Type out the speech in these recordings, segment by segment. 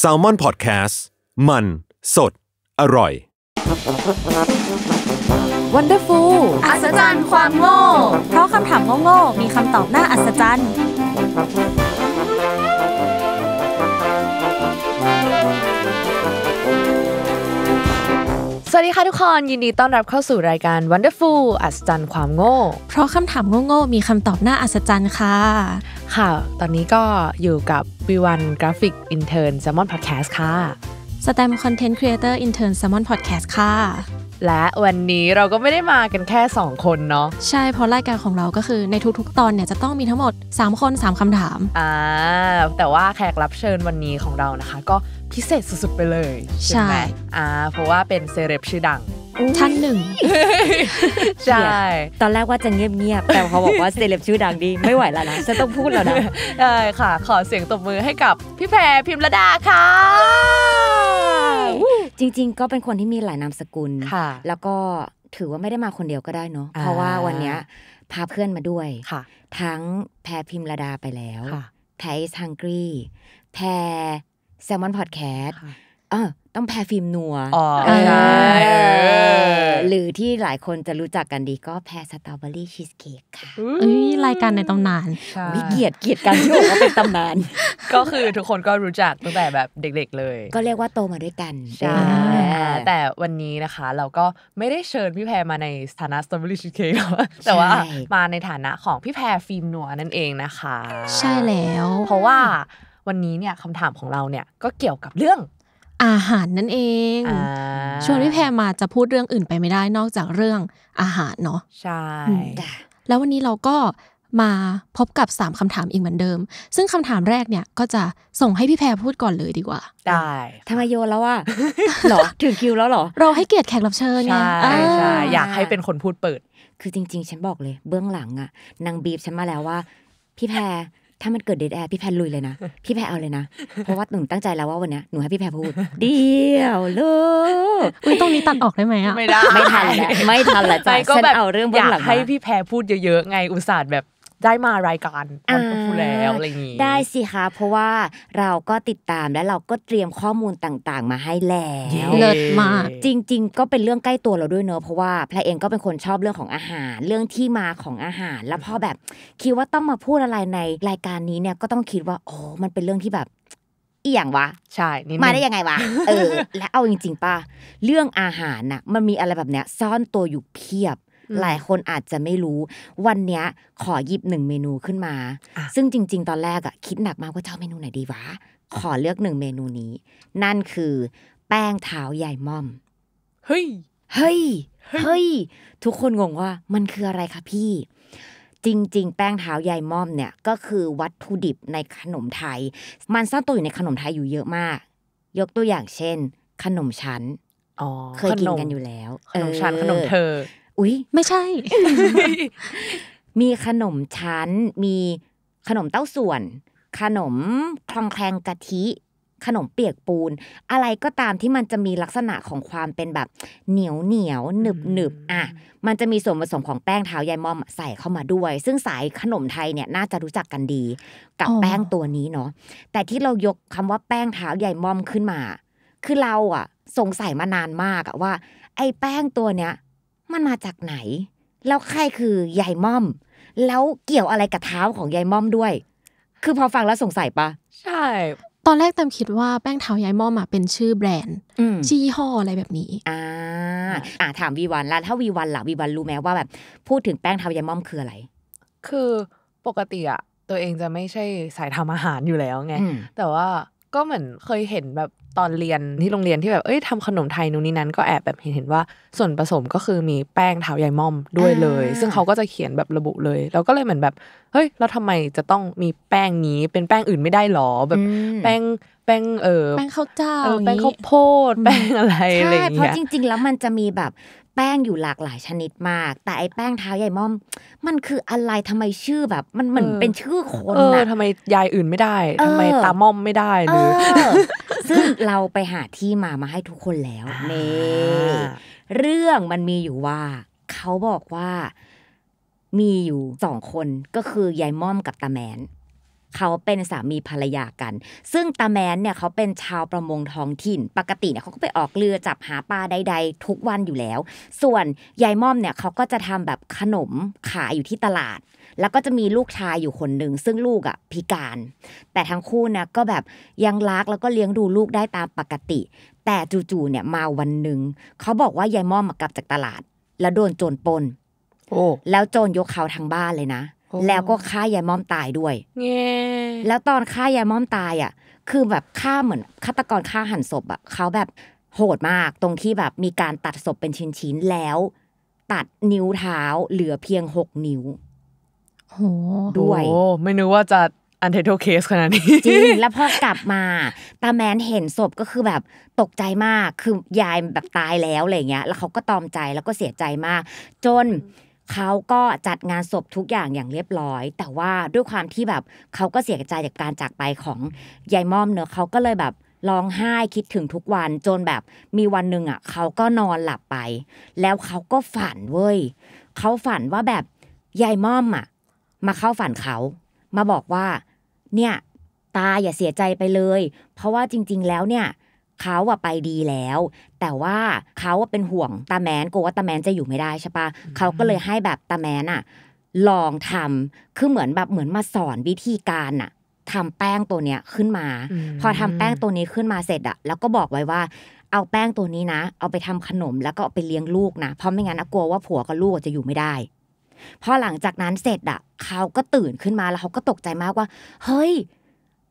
s a l ม o n PODCAST มัน สด อร่อย Wonderful อัศจรรย์ความโง่ เพราะคำถามโง่ๆมีคำตอบน่าอัศจรรย์สวัสดีค่ะทุกคน ยินดีต้อนรับเข้าสู่รายการ Wonderful อัศจรรย์ ความโง่เพราะคำถามโง่ๆมีคำตอบน่าอัศจรรย์ค่ะค่ะ ตอนนี้ก็อยู่กับวิวันกราฟิกอินเทอร์นแซมมอนพอดแคสต์ค่ะสแตมคอนเทนต์ครีเอเตอร์อินเทอร์นแซมมอนพอดแคสต์ค่ะ และวันนี้เราก็ไม่ได้มากันแค่ 2 คนเนาะใช่เพราะรายการของเราก็คือในทุกๆตอนเนี่ยจะต้องมีทั้งหมด 3 คน 3 คำถามอ่าแต่ว่าแขกรับเชิญวันนี้ของเรานะคะก็พิเศษสุดๆไปเลย ใช่ไหมอ่า เพราะว่าเป็นเซเลบชื่อดังท่านหนึ่ง ใช่ ตอนแรกว่าจะเงียบๆ แต่เขาบอกว่าเซเลบชื่อดังดีไม่ไหวแล้วนะจะต้องพูดแล้วนะใช่ค่ะ ขอเสียงตบมือให้กับ พี่แพรพิมระดาค่ะจริงๆ ก็เป็นคนที่มีหลายนามสกุลค่ะ แล้วก็ถือว่าไม่ได้มาคนเดียวก็ได้เนาะเพราะว่าวันนี้พาเพื่อนมาด้วยทั้งแพรพิมระดาไปแล้วแพรอิสฮังกีีแพรแซลมอนพอดแคสต์ต้องแพรฟิล์มนัว หรือที่หลายคนจะรู้จักกันดีก็แพรสตรอเบอรี่ชีสเค้กค่ะรายการในตำนาน วิเกียดเกียดกันที่บอกว่าเป็นตำนาน ก็คือทุกคนก็รู้จักตั้งแต่แบบเด็กๆเลย ก็เรียกว่าโตมาด้วยกัน ใช่ แต่วันนี้นะคะ เราก็ไม่ได้เชิญพี่แพรมาใน ฐานะสตรอเบอรี่ชีสเค้กแต่ว่ามาในฐานะของพี่แพรฟิล์มนัวนั่นเองนะคะ ใช่แล้ว เพราะว่าวันนี้เนี่ยคำถามของเราเนี่ยก็เกี่ยวกับเรื่อง อาหารนั่นเองอชวนพี่แพรมาจะพูดเรื่องอื่นไปไม่ได้นอกจากเรื่องอาหารเนาะใช่แล้ววันนี้เราก็มาพบกับ 3คำถามอีกเหมือนเดิม ซึ่งคำถามแรกเนี่ย ก็จะส่งให้พี่แพรพูดก่อนเลยดีกว่า ได้ทำไมโยแล้วอะหรอถึงคิวแล้วหรอ เราให้เกียรติแขกรับเชิญไงใช่ใช่อยากให้เป็นคนพูดเปิด คือจริงๆ ฉันบอกเลย เบื้องหลังอะนางบีบฉันมาแล้วว่า พี่แพรถ้ามันเกิดเดทแอร์พี่แพนลุยเลยนะ พี่แพนเอาเลยนะ เพราะว่าหนูตั้งใจแล้วว่าวันนี้หนูให้พี่แพนพูด เดียวลูกอุ้ยตรงนี้ตัดออกได้ไหมอ่ะ ไม่ได้ไม่ทันแล้วไม่ทันแล้วจ้ะฉันเอาเรื่องเบื้องหลังให้พี่แพรพูดเยอะๆไงอุตส่าห์แบบได้มารายการมันฟูแล้วอะไรอย่างนี้ได้สิคะเพราะว่าเราก็ติดตามและเราก็เตรียมข้อมูลต่าง ๆ มาให้แล้วเลิศมากจริง ๆ ก็เป็นเรื่องใกล้ตัวเราด้วยเนอะเพราะว่าพระเองก็เป็นคนชอบเรื่องของอาหาร เรื่องที่มาของอาหาร แล้วพอแบบคิดว่าต้องมาพูดอะไรในรายการนี้เนี่ยก็ต้องคิดว่าโอ้มันเป็นเรื่องที่แบบ อีหยังวะ ใช่มาได้ยังไงวะเออและเอาจริง ๆป่ะเรื่องอาหารน่ะมันมีอะไรแบบเนี้ย ซ่อนตัวอยู่เพียบหลายคนอาจจะไม่รู้ วันนี้ขอหยิบหนึ่งเมนูขึ้นมา ซึ่งจริง ๆ ตอนแรกอะคิดหนักมากว่าจะเมนูไหนดีวะ ขอเลือกหนึ่งเมนูนี้ นั่นคือ แป้งเท้าใหญ่ม่อมเฮ้ยเฮ้ยเฮ้ยทุกคนงงว่ามันคืออะไรคะพี่ จริงๆ แป้งเท้าใหญ่ม่อมเนี่ย ก็คือวัตถุดิบในขนมไทยมันสร้างตัวอยู่ในขนมไทยอยู่เยอะมาก ยกตัวอย่างเช่น ขนมชั้นเคยกินกันอยู่แล้วขนมชั้นขนมเธออุ๊ยไม่ใช่ มีขนมชั้น มีขนมเต้าส่วน ขนม คลองแคลงกะทิ ขนมเปียกปูน อะไรก็ตามที่มันจะมีลักษณะของความเป็นแบบเหนียวเหนียวหนึบหนึบอ่ะ มันจะมีส่วนผสมของแป้งเท้ายายมอมใส่เข้ามาด้วย ซึ่งสายขนมไทยเนี่ยน่าจะรู้จักกันดี กับแป้งตัวนี้เนาะ แต่ที่เรายกคำว่าแป้งเท้ายายมอมขึ้นมา คือเราอ่ะ สงสัยมานานมากอะว่า ไอ้แป้งตัวเนี้ยมันมาจากไหน แล้วใครคือ ยายม่อม แล้วเกี่ยวอะไรกับเท้าของยายม่อมด้วย คือพอฟังแล้วสงสัยปะ ใช่ ตอนแรกตามคิดว่าแป้งเท้ายายม่อมเป็นชื่อแบรนด์ชื่อยี่ห้ออะไรแบบนี้ อ่า อ่าถามวีวันแล้วถ้าวีวันล่ะวีวันรู้ไหมว่าแบบพูดถึงแป้งเท้ายายม่อมคืออะไร คือปกติอะตัวเองจะไม่ใช่สายทำอาหารอยู่แล้วไง แต่ว่าก็เหมือนเคยเห็นแบบตอนเรียนที่โรงเรียนที่แบบ เอ้ยทำขนมไทยนู่นนี่นั้น ก็แอบแบบเห็นเห็นว่าส่วนผสมก็คือมีแป้งเท้าหญยม่อมด้วยเลย ซึ่งเขาก็จะเขียนแบบระบุเลยเราก็เลยเหมือนแบบเฮ้ยแล้วทำไมจะต้องมีแป้งนี้ เป็นแป้งอื่นไม่ได้หรอแบบแป้งแป้งเออแป้งข้าวเจ้าแป้งข้าวโพดแป้งอะไรอะไรอย่างเงี้ยใช่เพราะจริง ๆ แล้วมันจะมีแบบ แป้งอยู่หลากหลายชนิดมาก แต่ไอ้แป้งเท้าใหญ่ม่อม มันคืออะไรทำไมชื่อแบบ มันเหมือนเป็นชื่อคนอะทำไมยายอื่นไม่ได้ทำไมตาม่อมไม่ได้หรือซึ่งเราไปหาที่มามาให้ทุกคนแล้วเน่เรื่องมันมีอยู่ว่าเขาบอกว่ามีอยู่สองคนก็คือยายม่อมกับตาแมน เขาเป็นสามีภรรยากัน ซึ่งตาแมนเนี่ยเขาเป็นชาวประมงท้องถิ่น ปกติเนี่ยเขาก็ไปออกเรือจับหาปลาใดๆทุกวันอยู่แล้ว ส่วนยายม่อมเนี่ยเขาก็จะทำแบบขนมขายอยู่ที่ตลาด แล้วก็จะมีลูกชายอยู่คนหนึ่งซึ่งลูกอ่ะพิการ แต่ทั้งคู่นะก็แบบยังรักแล้วก็เลี้ยงดูลูกได้ตามปกติ แต่จู่ๆเนี่ยมาวันหนึ่งเขาบอกว่ายายม่อมมากลับจากตลาด แล้วโดนโจรปล้นแล้วโจรยกเขาทางบ้านเลยนะแล้วก็ฆ่ายายม่อมตายด้วยแล้วตอนฆ่ายายม่อมตายอ่ะ คือแบบฆ่าเหมือนฆาตกรฆ่าหันศพอ่ะเขาแบบโหดมากตรงที่แบบมีการตัดศพเป็นชิ้นๆแล้ว ตัดนิ้วเท้าเหลือเพียงหกนิ้วด้วยไม่นึกว่าจะอันเทโทเคสขนาดนี้ จริงแล้วพอกลับมา ตาแมนเห็นศพก็คือแบบตกใจมาก คือยายแบบตายแล้วอะไรเงี้ย แล้วเขาก็ตอมใจแล้วก็เสียใจมาก จนเขาก็จัดงานศพทุกอย่างอย่างเรียบร้อย แต่ว่าด้วยความที่แบบเขาก็เสียใจจากการจากไปของยายม่อมเนอะเขาก็เลยแบบร้องไห้คิดถึงทุกวันจนแบบมีวันหนึ่งอ่ะเขาก็นอนหลับไป แล้วเขาก็ฝันเว้ยเขาฝันว่าแบบยายม่อมอ่ะมาเข้าฝันเขา มาบอกว่าเนี่ยตาอย่าเสียใจไปเลย เพราะว่าจริง ๆ แล้วเนี่ยเขาอะไปดีแล้ว แต่ว่าเขาเป็นห่วงตาแมนกลัวว่าตาแมนจะอยู่ไม่ได้ใช่ปะเขาก็เลยให้แบบตาแมนอะลองทำคือเหมือนแบบเหมือนมาสอนวิธีการอะทำแป้งตัวเนี้ยขึ้นมา พอทำแป้งตัวนี้ขึ้นมาเสร็จอะแล้วก็บอกไว้ว่า เอาแป้งตัวนี้นะเอาไปทำขนม แล้วก็ไปเลี้ยงลูกนะเพราะไม่งั้นกลัวว่าผัวกับลูกจะอยู่ไม่ได้พอหลังจากนั้นเสร็จอะเขาก็ตื่นขึ้นมาแล้ว เขาก็ตกใจมากว่า เฮ้ย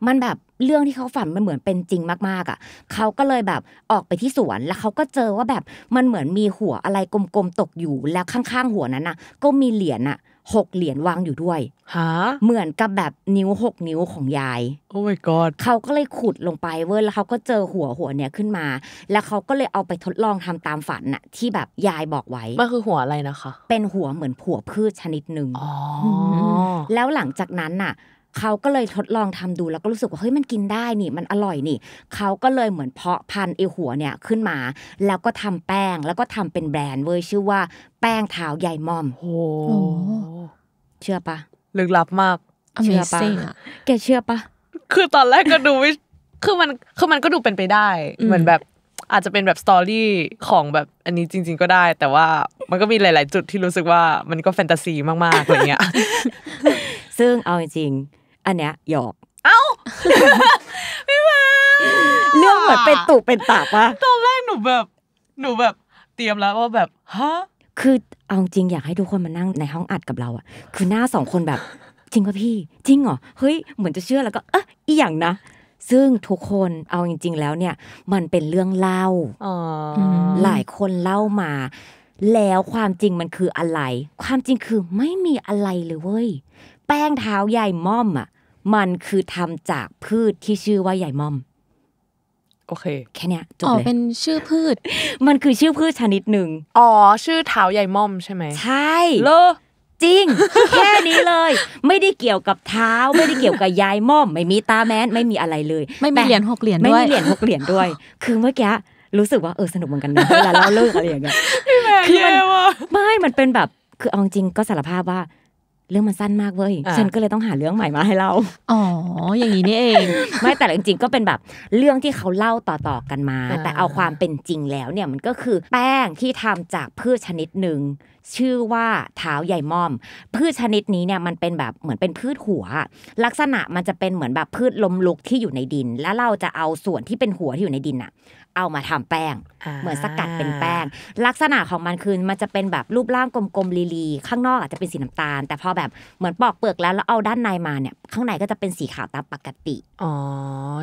มันแบบเรื่องที่เขาฝันมันเหมือนเป็นจริงมากๆ อ่ะเขาก็เลยแบบออกไปที่สวน แล้วเขาก็เจอว่าแบบมันเหมือนมีหัวอะไรกลมๆ ตกอยู่แล้วข้างๆหัวนั้นอ่ะ ก็มีเหรียญอ่ะหกเหรียญวางอยู่ด้วยฮะเหมือนกับแบบนิ้วหกนิ้วของยายโอ้ my god เขาก็เลยขุดลงไป เว้ยแล้วเขาก็เจอหัวหัวเนี้ยขึ้นมา แล้วเขาก็เลยเอาไปทดลองทำตามฝันน่ะ ที่แบบยายบอกไว้มันคือหัวอะไรนะคะ เป็นหัวเหมือนผัวพืชชนิดหนึ่งออ๋แล้วหลังจากนั้นน่ะเขาก็เลยทดลองทำดูแล้วก็รู้สึกว่าเฮ้ยมันกินได้นี่มันอร่อยนี่ เขาก็เลยเหมือนเพาะพันธุ์ไอหัวเนี่ยขึ้นมา แล้วก็ทำแป้งแล้วก็ทำเป็นแบรนด์เวอร์ชื่อว่าแป้งเท้าใหญ่มอมโอ้เชื่อปะลึกลับมากเชื่อปะแกเชื่อปะคือตอนแรกก็ดูไม่คือมันคือมันก็ดูเป็นไปได้ เหมือนแบบอาจจะเป็นแบบสตอรี่ของแบบอันนี้จริง ๆ ก็ได้ แต่ว่ามันก็มีหลาย ๆ จุดที่รู้สึกว่ามันก็แฟนตาซีมากๆอะไรเงี้ยซึ่งเอาจริงอันเนี้ยหยอก เอ้าพี่มาเรื่องเหมือนเป็นตุ เป็นตาปะตอนแรกหนูแบบหนูแบบ เตรียมแล้วว่าแบบฮะคือเอาจริงอยากให้ทุกคนมานั่งในห้องอัดกับเราอ่ะคือหน้าสองคนแบบ จริงป่ะพี่จริงเหรอเฮ้ยเหมือนจะเชื่อแล้วก็เอออีอย่างนะ ซึ่งทุกคนเอาจริง ๆ แล้วเนี่ยมันเป็นเรื่องเล่าหลายคนเล่ามา แล้วความจริงมันคืออะไร ความจริงคือไม่มีอะไรเลยเว้ยแป้งเท้าใหญ่ม่อมอ่ะมันคือทำจากพืชที่ชื่อว่าใหญ่มอม โอเค แค่นี้จบเลยอ๋อเป็นชื่อพืช มันคือชื่อพืชชนิดหนึ่งอ๋อชื่อเท้าใหญ่มอมใช่ไหมใช่เลอจริงแค่นี้เลย ไม่ได้เกี่ยวกับเท้าไม่ได้เกี่ยวกับยายม่อม ไม่มีตาแมนไม่มีอะไรเลยไม่มีเหรียญหกเหรียญด้วยไม่มีเหรียญหกเหรียญด้วย คือเมื่อกี้รู้สึกว่าเออ สนุกเหมือนกันนะเวลาเล่าเรื่องอะไรอย่างเงี้ยคือมันไม่มันเป็นแบบ คือเอาจริงก็สารภาพว่าเรื่องมันสั้นมากเว้ย ฉันก็เลยต้องหาเรื่องใหม่มาให้เล่าอ๋อ อย่างนี้นี่เอง ไม่แต่จริงๆ ก็เป็นแบบเรื่องที่เขาเล่าต่อๆกันมา แต่เอาความเป็นจริงแล้วเนี่ยมันก็คือแป้งที่ทำจากพืชชนิดหนึ่งชื่อว่าเท้าใหญ่ม่อมพืชชนิดนี้เนี่ยมันเป็นแบบเหมือนเป็นพืชหัว ลักษณะมันจะเป็นเหมือนแบบพืชลมลุกที่อยู่ในดิน แล้วเราจะเอาส่วนที่เป็นหัวที่อยู่ในดินอะเอามาทำแป้งเหมือนสกัดเป็นแป้งลักษณะของมันคือมันจะเป็นแบบรูปร่างกลมๆลีๆข้างนอกอาจจะเป็นสีน้าตาล แต่พอแบบเหมือนปอกเปลือกแล้วแล้วเอาด้านในมาเนี่ยข้างในก็จะเป็นสีขาวตามปกติอ๋อ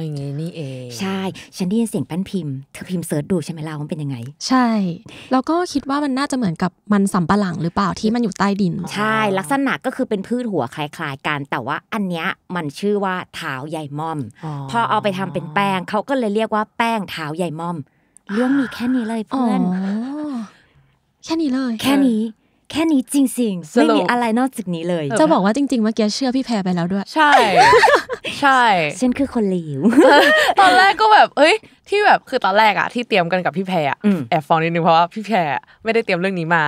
อย่างงี้นี่เองใช่ฉันได้ยินเสียงแป้นพิมพ์เธอพิมพ์เสิร์ชดูใช่ไหมล่ะมันเป็นยังไงใช่แล้วก็คิดว่ามันน่าจะเหมือนกับมันสัมปหลังหรือเปล่าที่มันอยู่ใต้ดิน ใช่ลักษณะก็คือเป็นพืชหัวคล้าย ๆกัน แต่ว่าอันเนี้ยมันชื่อว่าเท้าใหญ่ม่อม พอเอาไปทำเป็นแป้งเขาก็เลยเรียกว่าแป้งเท้าใหญ่ม่อม เรื่องมีแค่นี้เลยเพื่อนแค่นี้เลย แค่นี้แค่นี้จริงๆไม่มีอะไรนอกจากนี้เลยจะบอกว่าจริงๆเมื่อกี้เชื่อพี่แพรไปแล้วด้วย ใช่ ใช่ฉันคือคนเลวตอนแรกก็แบบเอ้ยที่แบบคือตอนแรกอะที่เตรียมกันกับพี่แพรอะแอบฟองนิดนึงเพราะว่าพี่แพรไม่ได้เตรียมเรื่องนี้มา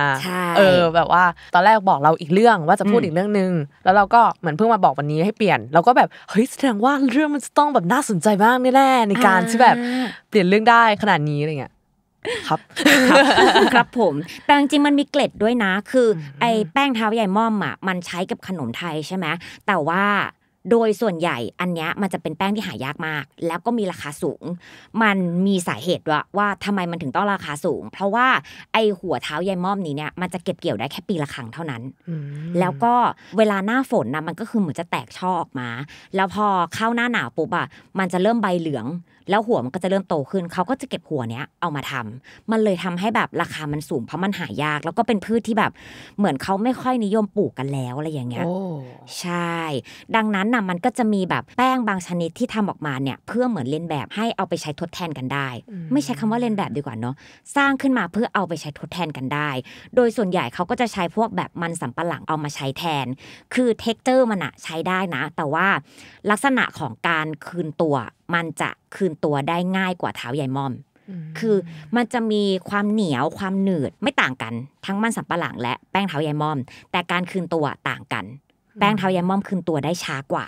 เออ แบบว่าตอนแรกบอกเราอีกเรื่องว่าจะพูดอีกเรื่องหนึ่งแล้วเราก็เหมือนเพิ่งมาบอกวันนี้ให้เปลี่ยนเราก็แบบเฮ้ยแสดงว่าเรื่องมันจะต้องแบบน่าสนใจมากแน่ๆในการที่แบบเปลี่ยนเรื่องได้ขนาดนี้อะไรเงี้ยครับครับผมแต่จริงมันมีเกล็ดด้วยนะ คือไอ้แป้งเท้าใหญ่ม่อมอ่ะมันใช้กับขนมไทยใช่ไหมแต่ว่าโดยส่วนใหญ่อันนี้มันจะเป็นแป้งที่หายากมาก แล้วก็มีราคาสูง มันมีสาเหตุว่าว่าทำไมมันถึงต้องราคาสูง เพราะว่าไอหัวเท้าใยม่อมนี้เนี่ยมันจะเก็บเกี่ยวได้แค่ปีละครั้งเท่านั้นแล้วก็เวลาหน้าฝนนะมันก็คือเหมือนจะแตกช่อออกมา แล้วพอเข้าหน้าหนาวปุ๊บอะมันจะเริ่มใบเหลือง แล้วหัวมันก็จะเริ่มโตขึ้นเขาก็จะเก็บหัวเนี้ย เอามาทำ มันเลยทำให้แบบราคามันสูง เพราะมันหายาก แล้วก็เป็นพืชที่แบบเหมือนเขาไม่ค่อยนิยมปลูกกันแล้วอะไรอย่างเงี้ยใช่ ดังนั้นนั้นน่ะมันก็จะมีแบบแป้งบางชนิดที่ทำออกมาเนี่ยเพื่อเหมือนเล่นแบบให้เอาไปใช้ทดแทนกันได้ ไม่ใช้คำว่าเล่นแบบดีกว่าเนาะสร้างขึ้นมาเพื่อเอาไปใช้ทดแทนกันได้ โดยส่วนใหญ่เขาก็จะใช้พวกแบบมันสัมปะหลังเอามาใช้แทน คือเท็กเจอร์มันอะใช้ได้นะ แต่ว่าลักษณะของการคืนตัวมันจะคืนตัวได้ง่ายกว่าเท้าใหญ่มอม คือมันจะมีความเหนียวความหนืดไม่ต่างกัน ทั้งมันสัมปะหลังและแป้งเท้าใหญ่มอม แต่การคืนตัวต่างกันแป้งเท้ายาม่อมคืนตัวได้ช้ากว่า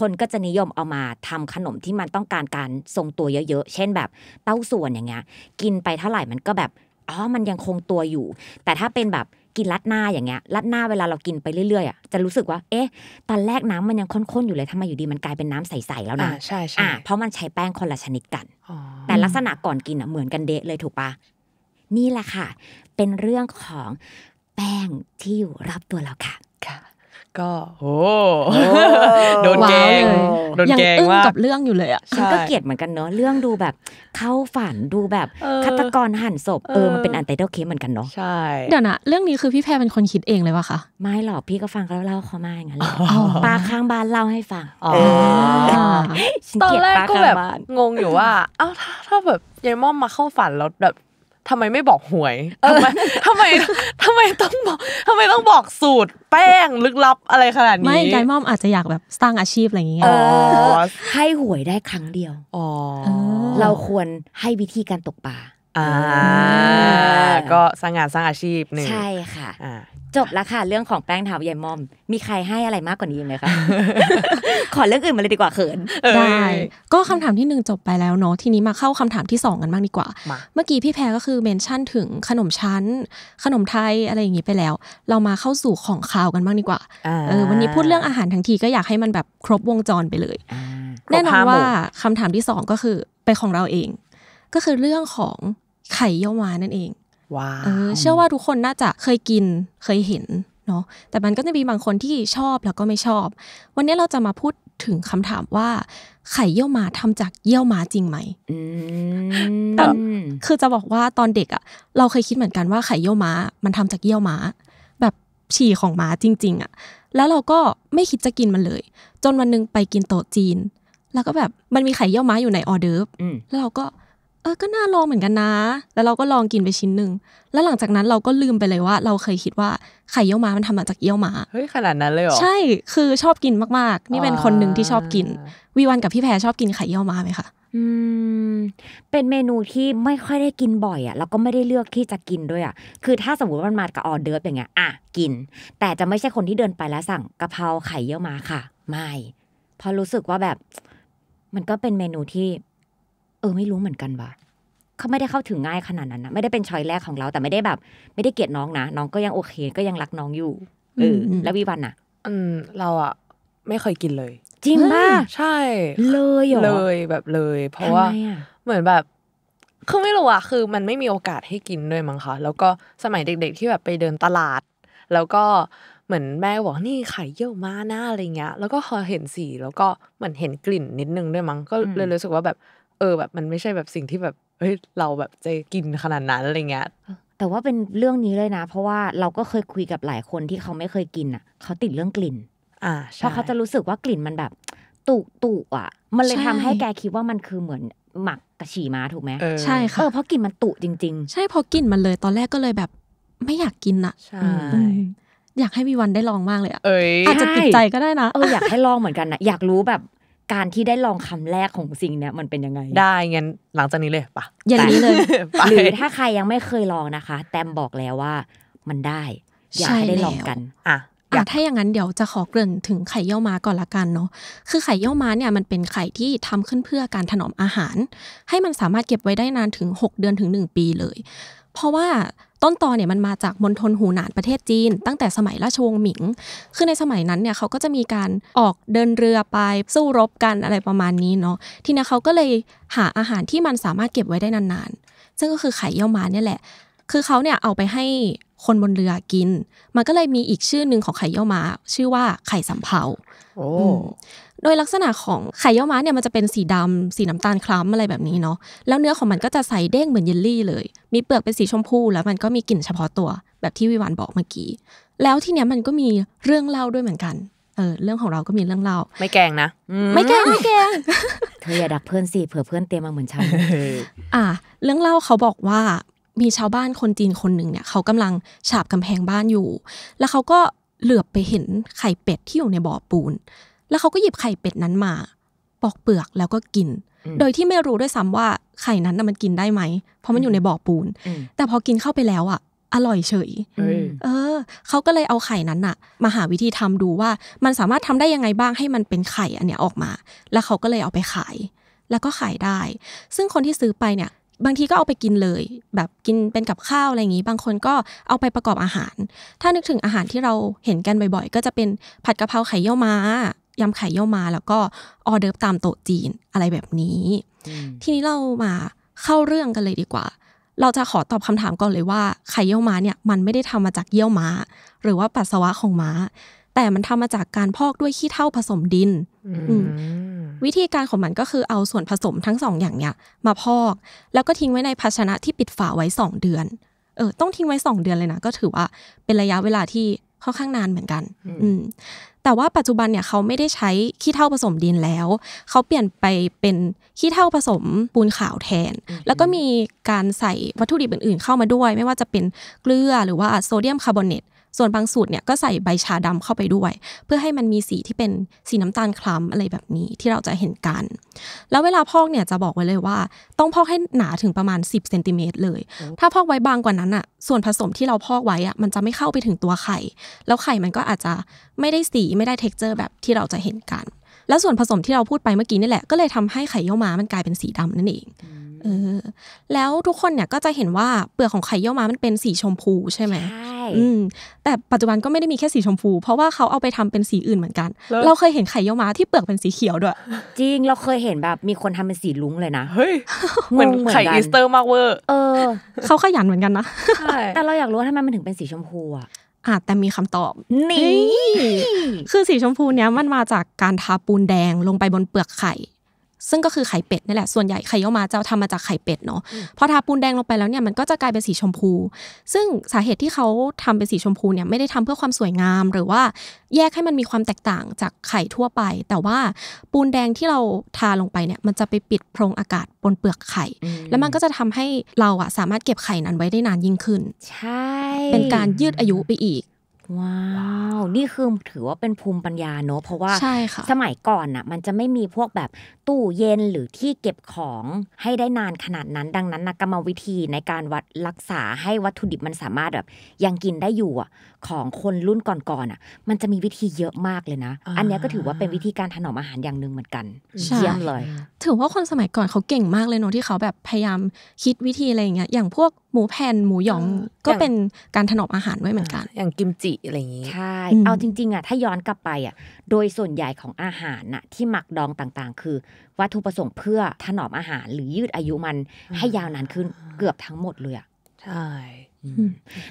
คนก็จะนิยมเอามาทำขนมที่มันต้องการการทรงตัวเยอะๆ เช่นแบบเต้าส่วนอย่างเงี้ย กินไปเท่าไหร่มันก็แบบ อ๋อ มันยังคงตัวอยู่ แต่ถ้าเป็นแบบกินลัดหน้าอย่างเงี้ยลัดหน้าเวลาเรากินไปเรื่อยๆอ่ะจะรู้สึกว่า เอ๊ะ ตอนแรกน้ำมันยังข้นๆอยู่เลยทำไมอยู่ดีมันกลายเป็นน้ำใสๆแล้วนะใช่ใช่ เพราะมันใช้แป้งคนละชนิดกันแต่ลักษณะก่อนกินอ่ะเหมือนกันเดะเลยถูกปะนี่แหละค่ะ เป็นเรื่องของแป้งที่อยู่รอบตัวเราค่ะก็โอ้โดนแกงโดนแกงว่ากับเรื่องอยู่เลยอ่ะฉันก็เกลียดเหมือนกันเนาะเรื่องดูแบบเข้าฝันดูแบบฆาตกรหั่นศพเออมันเป็นอันไตอร์เคสเหมือนกันเนาะใช่เดี๋ยวนะเรื่องนี้คือพี่แพรเป็นคนคิดเองเลยวะคะไม่หรอกพี่ก็ฟังเขาเล่าเขามาอย่างนั้นเลยปลาข้างบ้านเล่าให้ฟังตอนแรกก็แบบงงอยู่ว่าเอ้าถ้าแบบยายม่อมมาเข้าฝันแล้วแบบทำไมไม่บอกหวยทำไมทำไมทำไมต้องบอกทำไมต้องบอกสูตร แป้งลึกลับ อะไรขนาดนี้ ไม่ไกมอมอาจจะอยากแบบสร้างอาชีพอะไรอย่างเงี้ยให้หวยได้ครั้งเดียวเราควรให้วิธีการตกปลาอ่าก็สร้างงานสร้างอาชีพหนึ่งใช่ค่ะจบแล้วค่ะเรื่องของแป้งเท้ายญยมอม มีใครให้อะไรมากกว่านี้ไหมคะขอเรื่องอื่นมาเลยดีกว่าเขินได้ก็คำถามที่หนึ่งจบไปแล้วเนาะทีนี้มาเข้าคำถามที่สองกันบ้างดีกว่า เมื่อกี้พี่แพรก็คือเมนชั่นถึงขนมชั้น ขนมไทยอะไรอย่างนี้ไปแล้ว เรามาเข้าสู่ของข่าวกันบ้างดีกว่าเออ วันนี้พูดเรื่องอาหารทั้งทีก็อยากให้มันแบบครบวงจรไปเลยแน่นอนว่าคำถามที่สองก็คือไปของเราเอง ก็คือเรื่องของไข่เยี่ยวม้านั่นเองว้าเชื่อว่าทุกคนน่าจะเคยกินเคยเห็นเนาะ แต่มันก็จะมีบางคนที่ชอบแล้วก็ไม่ชอบ วันนี้เราจะมาพูดถึงคำถามว่าไข่เยี่ยวม้าทำจากเยี่ยวม้าจริงไหมอคือจะบอกว่าตอนเด็กอะเราเคยคิดเหมือนกันว่าไข่เยี่ยวม้ามันทำจากเยี่ยวม้า แบบฉี่ของม้าจริง ๆอะแล้วเราก็ไม่คิดจะกินมันเลย จนวันนึงไปกินโต๊ะจีน แล้วก็แบบมันมีไข่เยี่ยวม้าอยู่ในออเดิร์ฟแล้วเราก็เออก็น่าลองเหมือนกันนะแล้วเราก็ลองกินไปชิ้นหนึ่งแล้วหลังจากนั้นเราก็ลืมไปเลยว่า เราเคยคิดว่าไข่เยี่ยวม้ามันทำมาจากเยี่ยวม้าเฮ้ยขนาดนั้นเลยเหรอใช่คือชอบกินมากๆ นี่เป็นคนหนึ่งที่ชอบกินวีวันกับพี่แพรชอบกินไข่เยี่ยวม้าไหมคะอืม เป็นเมนูที่ไม่ค่อยได้กินบ่อยอะ่ะแล้วก็ไม่ได้เลือกที่จะกินด้วยอะ่ะคือถ้าสมมติมันมากับออเดิร์อย่างเงี้ยอ่ะกิน แต่จะไม่ใช่คนที่เดินไปแล้วสั่งกะเพราไข่เยี่ยวม้าค่ะ ไม่ พอรู้สึกว่าแบบ มันก็เป็นเมนูที่เออไม่รู้เหมือนกันว่ะเขาไม่ได้เข้าถึงง่ายขนาดนั้นนะไม่ได้เป็นชอยแรกของเรา แต่ไม่ได้แบบ ไม่ได้เกลียดน้องนะน้องก็ยังโอเคก็ยังรักน้องอยู่เออแล้ววิวันอ่ะ อืมเราอ่ะไม่เคยกินเลย จริงป่ะใช่ เลยเหรอเลยแบบเลย เพราะว่าเหมือนแบบคือไม่รู้อะคือมันไม่มีโอกาสให้กินด้วยมั้งคะแล้วก็สมัยเด็ก ๆ ที่แบบไปเดินตลาด แล้วก็เหมือนแม่บอกนี่ไข่เยี่ยวม้าหน้าอะไรเงี้ย แล้วก็พอเห็นสีแล้วก็เหมือนเห็นกลิ่นนิดนึงด้วยมั้งก็เลยรู้สึกว่าแบบอแบบมันไม่ใช่แบบสิ่งที่แบบ เฮ้ย เราแบบจะกินขนาดนั้นอะไรเงี้ยแต่ว่าเป็นเรื่องนี้เลยนะ เพราะว่าเราก็เคยคุยกับหลายคนที่เขาไม่เคยกินอ่ะเขาติดเรื่องกลิ่น อ่าเพราะเขาจะรู้สึกว่ากลิ่นมันแบบตุตุอ่ะ มันเลยทำให้แกคิดว่ามันคือเหมือนหมักกระฉี่มาถูกไหมใช่ค่ะเออเพราะกลิ่นมันตุจริงๆ ใช่พอกลิ่นมันเลยตอนแรกก็เลยแบบ ไม่อยากกินอ่ะใช่อยากให้มีวันได้ลองมากเลยอ่ะอาจจะติดใจก็ได้นะเอออยากให้ลองเหมือนกันนะอยากรู้แบบการที่ได้ลองคำแรกของสิ่งเนี้ยมันเป็นยังไง ได้งั้นหลังจากนี้เลยปะอย่างนี้เลยหรือถ้าใครยังไม่เคยลองนะคะ แต้มบอกแล้วว่ามันได้อยากให้ได้ลองกันอ่ะอ่ะถ้าอย่างนั้นเดี๋ยวจะขอเกริ่นถึงไข่เยี่ยวม้าก่อนละกันเนาะคือไข่เยี่ยวม้าเนี่ยมันเป็นไข่ที่ทำขึ้นเพื่อการถนอมอาหาร ให้มันสามารถเก็บไว้ได้นานถึง 6 เดือนถึง 1 ปีเลย เพราะว่าต้นตอเนี่ยมันมาจากมณฑลหูหนานประเทศจีน ตั้งแต่สมัยราชวงศ์หมิง คือในสมัยนั้นเนี่ยเขาก็จะมีการออกเดินเรือไปสู้รบกันอะไรประมาณนี้เนาะทีนี้เขาก็เลยหาอาหารที่มันสามารถเก็บไว้ได้นานๆ ซึ่งก็คือไข่เยี่ยวม้าเนี่ยแหละ คือเขาเนี่ยเอาไปใหคนบนเรือกิน มันก็เลยมีอีกชื่อหนึ่งของไข่เยี่ยวม้าชื่อว่าไข่สำเภาโดยลักษณะของไข่เยี่ยวม้าเนี่ยมันจะเป็นสีดำสีน้ำตาลคล้ำอะไรแบบนี้เนาะแล้วเนื้อของมันก็จะใสเด้งเหมือนเยลลี่เลยมีเปลือกเป็นสีชมพูแล้วมันก็มีกลิ่นเฉพาะตัว แบบที่วิวันบอกเมื่อกี้แล้วที่เนี้ยมันก็มีเรื่องเล่าด้วยเหมือนกันเออเรื่องของเราก็มีเรื่องเล่า ไม่แกงนะ ไม่แกงไม่แกงเธออย่าดักเพื่อนสิเผื่อเพื่อนเตรียมมาเหมือนฉันอ่าเรื่องเล่าเขาบอกว่ามีชาวบ้านคนจีนคนหนึ่งเนี่ยเขากำลังฉาบกำแพงบ้านอยู่ แล้วเขาก็เหลือบไปเห็นไข่เป็ดที่อยู่ในบ่อปูน แล้วเขาก็หยิบไข่เป็ดนั้นมา ปอกเปลือกแล้วก็กิน โดยที่ไม่รู้ด้วยซ้ำว่าไข่นั้นมันกินได้ไหม เพราะมันอยู่ในบ่อปูน แต่พอกินเข้าไปแล้วอ่ะ อร่อยเฉย เออ เขาก็เลยเอาไข่นั้นน่ะมาหาวิธีทำดูว่ามันสามารถทำได้ยังไงบ้างให้มันเป็นไข่อันเนี้ยออกมา แล้วเขาก็เลยเอาไปขายแล้วก็ขายได้ ซึ่งคนที่ซื้อไปเนี่ยบางทีก็เอาไปกินเลย แบบกินเป็นกับข้าวอะไรอย่างนี้ บางคนก็เอาไปประกอบอาหาร ถ้านึกถึงอาหารที่เราเห็นกันบ่อย ๆ ก็จะเป็นผัดกะเพราไข่เยี่ยวม้ายำไข่เยี่ยวม้าแล้วก็ออเดิร์ฟตามโต๊ะจีนอะไรแบบนี้ ทีนี้เรามาเข้าเรื่องกันเลยดีกว่า เราจะขอตอบคำถามก่อนเลยว่าไข่เยี่ยวม้าเนี่ยมันไม่ได้ทำมาจากเยี่ยวม้า หรือว่าปัสสาวะของม้า แต่มันทำมาจากการพอกด้วยขี้เถ้าผสมดินอืวิธีการของมันก็คือเอาส่วนผสมทั้งสองอย่างเนี้ยมาพอก แล้วก็ทิ้งไว้ในภาชนะที่ปิดฝาไว้ 2 เดือนเออต้องทิ้งไว้ 2 เดือนเลยนะก็ถือว่าเป็นระยะเวลาที่ค่อนข้างนานเหมือนกันอืมแต่ว่าปัจจุบันเนี่ยเขาไม่ได้ใช้ขี้เถ้าผสมดินแล้ว เขาเปลี่ยนไปเป็นขี้เถ้าผสมปูนขาวแทน แล้วก็มีการใส่วัตถุดิบอื่นๆเข้ามาด้วยไม่ว่าจะเป็นเกลือหรือว่าโซเดียมคาร์บอเนตส่วนบางสูตรเนี่ยก็ใส่ใบชาดำเข้าไปด้วย เพื่อให้มันมีสีที่เป็นสีน้ำตาลคล้ำอะไรแบบนี้ที่เราจะเห็นกันแล้วเวลาพอกเนี่ยจะบอกไว้เลยว่า ต้องพอกให้หนาถึงประมาณ 10เซนติเมตรเลย ถ้าพอกไว้บางกว่านั้นอะส่วนผสมที่เราพอกไว้อะมันจะไม่เข้าไปถึงตัวไข่ แล้วไข่มันก็อาจจะไม่ได้สีไม่ได้เท็กเจอร์แบบที่เราจะเห็นกัน แล้วส่วนผสมที่เราพูดไปเมื่อกี้นี่แหละก็เลยทำให้ไข่เยี่ยวม้ามันกลายเป็นสีดำนั่นเองเออแล้วทุกคนเนี่ยก็จะเห็นว่าเปลือกของไข่เยี่ยวม้ามันเป็นสีชมพูใช่ไหมใช่อืแต่ปัจจุบันก็ไม่ได้มีแค่สีชมพูเพราะว่าเขาเอาไปทำเป็นสีอื่นเหมือนกัน เราเคยเห็นไข่เยี่ยวม้าที่เปลือกเป็นสีเขียวด้วย จริงเราเคยเห็นแบบมีคนทำเป็นสีลุ้งเลยนะเฮ้ยเหมือนไข่อีสเตอร์มากเวอร์เออเขาขยันเหมือนกันนะแต่เราอยากรู้ว่าทำไมมันถึงเป็นสีชมพูอ่ะอาะแต่มีคำตอบนี่คือสีชมพูเนี้ยมันมาจากการทาปูนแดงลงไปบนเปลือกไข่ซึ่งก็คือไข่เป็ดนี่แหละส่วนใหญ่ไข่เยี่ยวม้าจะทำมาจากไข่เป็ดเนาะพอทาปูนแดงลงไปแล้วเนี่ยมันก็จะกลายเป็นสีชมพู ซึ่งสาเหตุที่เขาทำเป็นสีชมพูเนี่ยไม่ได้ทำเพื่อความสวยงามหรือว่า แยกให้มันมีความแตกต่างจากไข่ทั่วไป แต่ว่าปูนแดงที่เราทาลงไปเนี่ยมันจะไปปิดโพรงอากาศบนเปลือกไข่แล้วมันก็จะทำให้เราอะสามารถเก็บไข่นั้นไว้ได้นานยิ่งขึ้น ใช่เป็นการยืดอายุไปอีกว้าว นี่คือถือว่าเป็นภูมิปัญญาเนอะเพราะว่าสมัยก่อนอ่ะมันจะไม่มีพวกแบบตู้เย็นหรือที่เก็บของให้ได้นานขนาดนั้น ดังนั้นนะกรรมวิธีในการวัดรักษาให้วัตถุดิบมันสามารถแบบยังกินได้อยู่อ่ะของคนรุ่นก่อนๆอ่ะมันจะมีวิธีเยอะมากเลยนะ อันนี้ก็ถือว่าเป็นวิธีการถนอมอาหารอย่างหนึ่งเหมือนกันเยี่ยมเลย ถือว่าคนสมัยก่อนเขาเก่งมากเลยเนอะที่เขาแบบพยายามคิดวิธีอะไรอย่างเงี้ยอย่างพวกหมูแผ่นหมูหยองก็เป็นการถนอมอาหารไว้เหมือนกัน อย่างกิมจิ อะไรอย่างนี้ ใช่ เอาจริง ๆอ่ะถ้าย้อนกลับไปอ่ะโดยส่วนใหญ่ของอาหารน่ะที่หมักดองต่างๆ คือ วัตถุประสงค์เพื่อถนอมอาหาร หรือยืดอายุมันให้ยาวนานขึ้นเกือบทั้งหมดเลยอ่ะใช่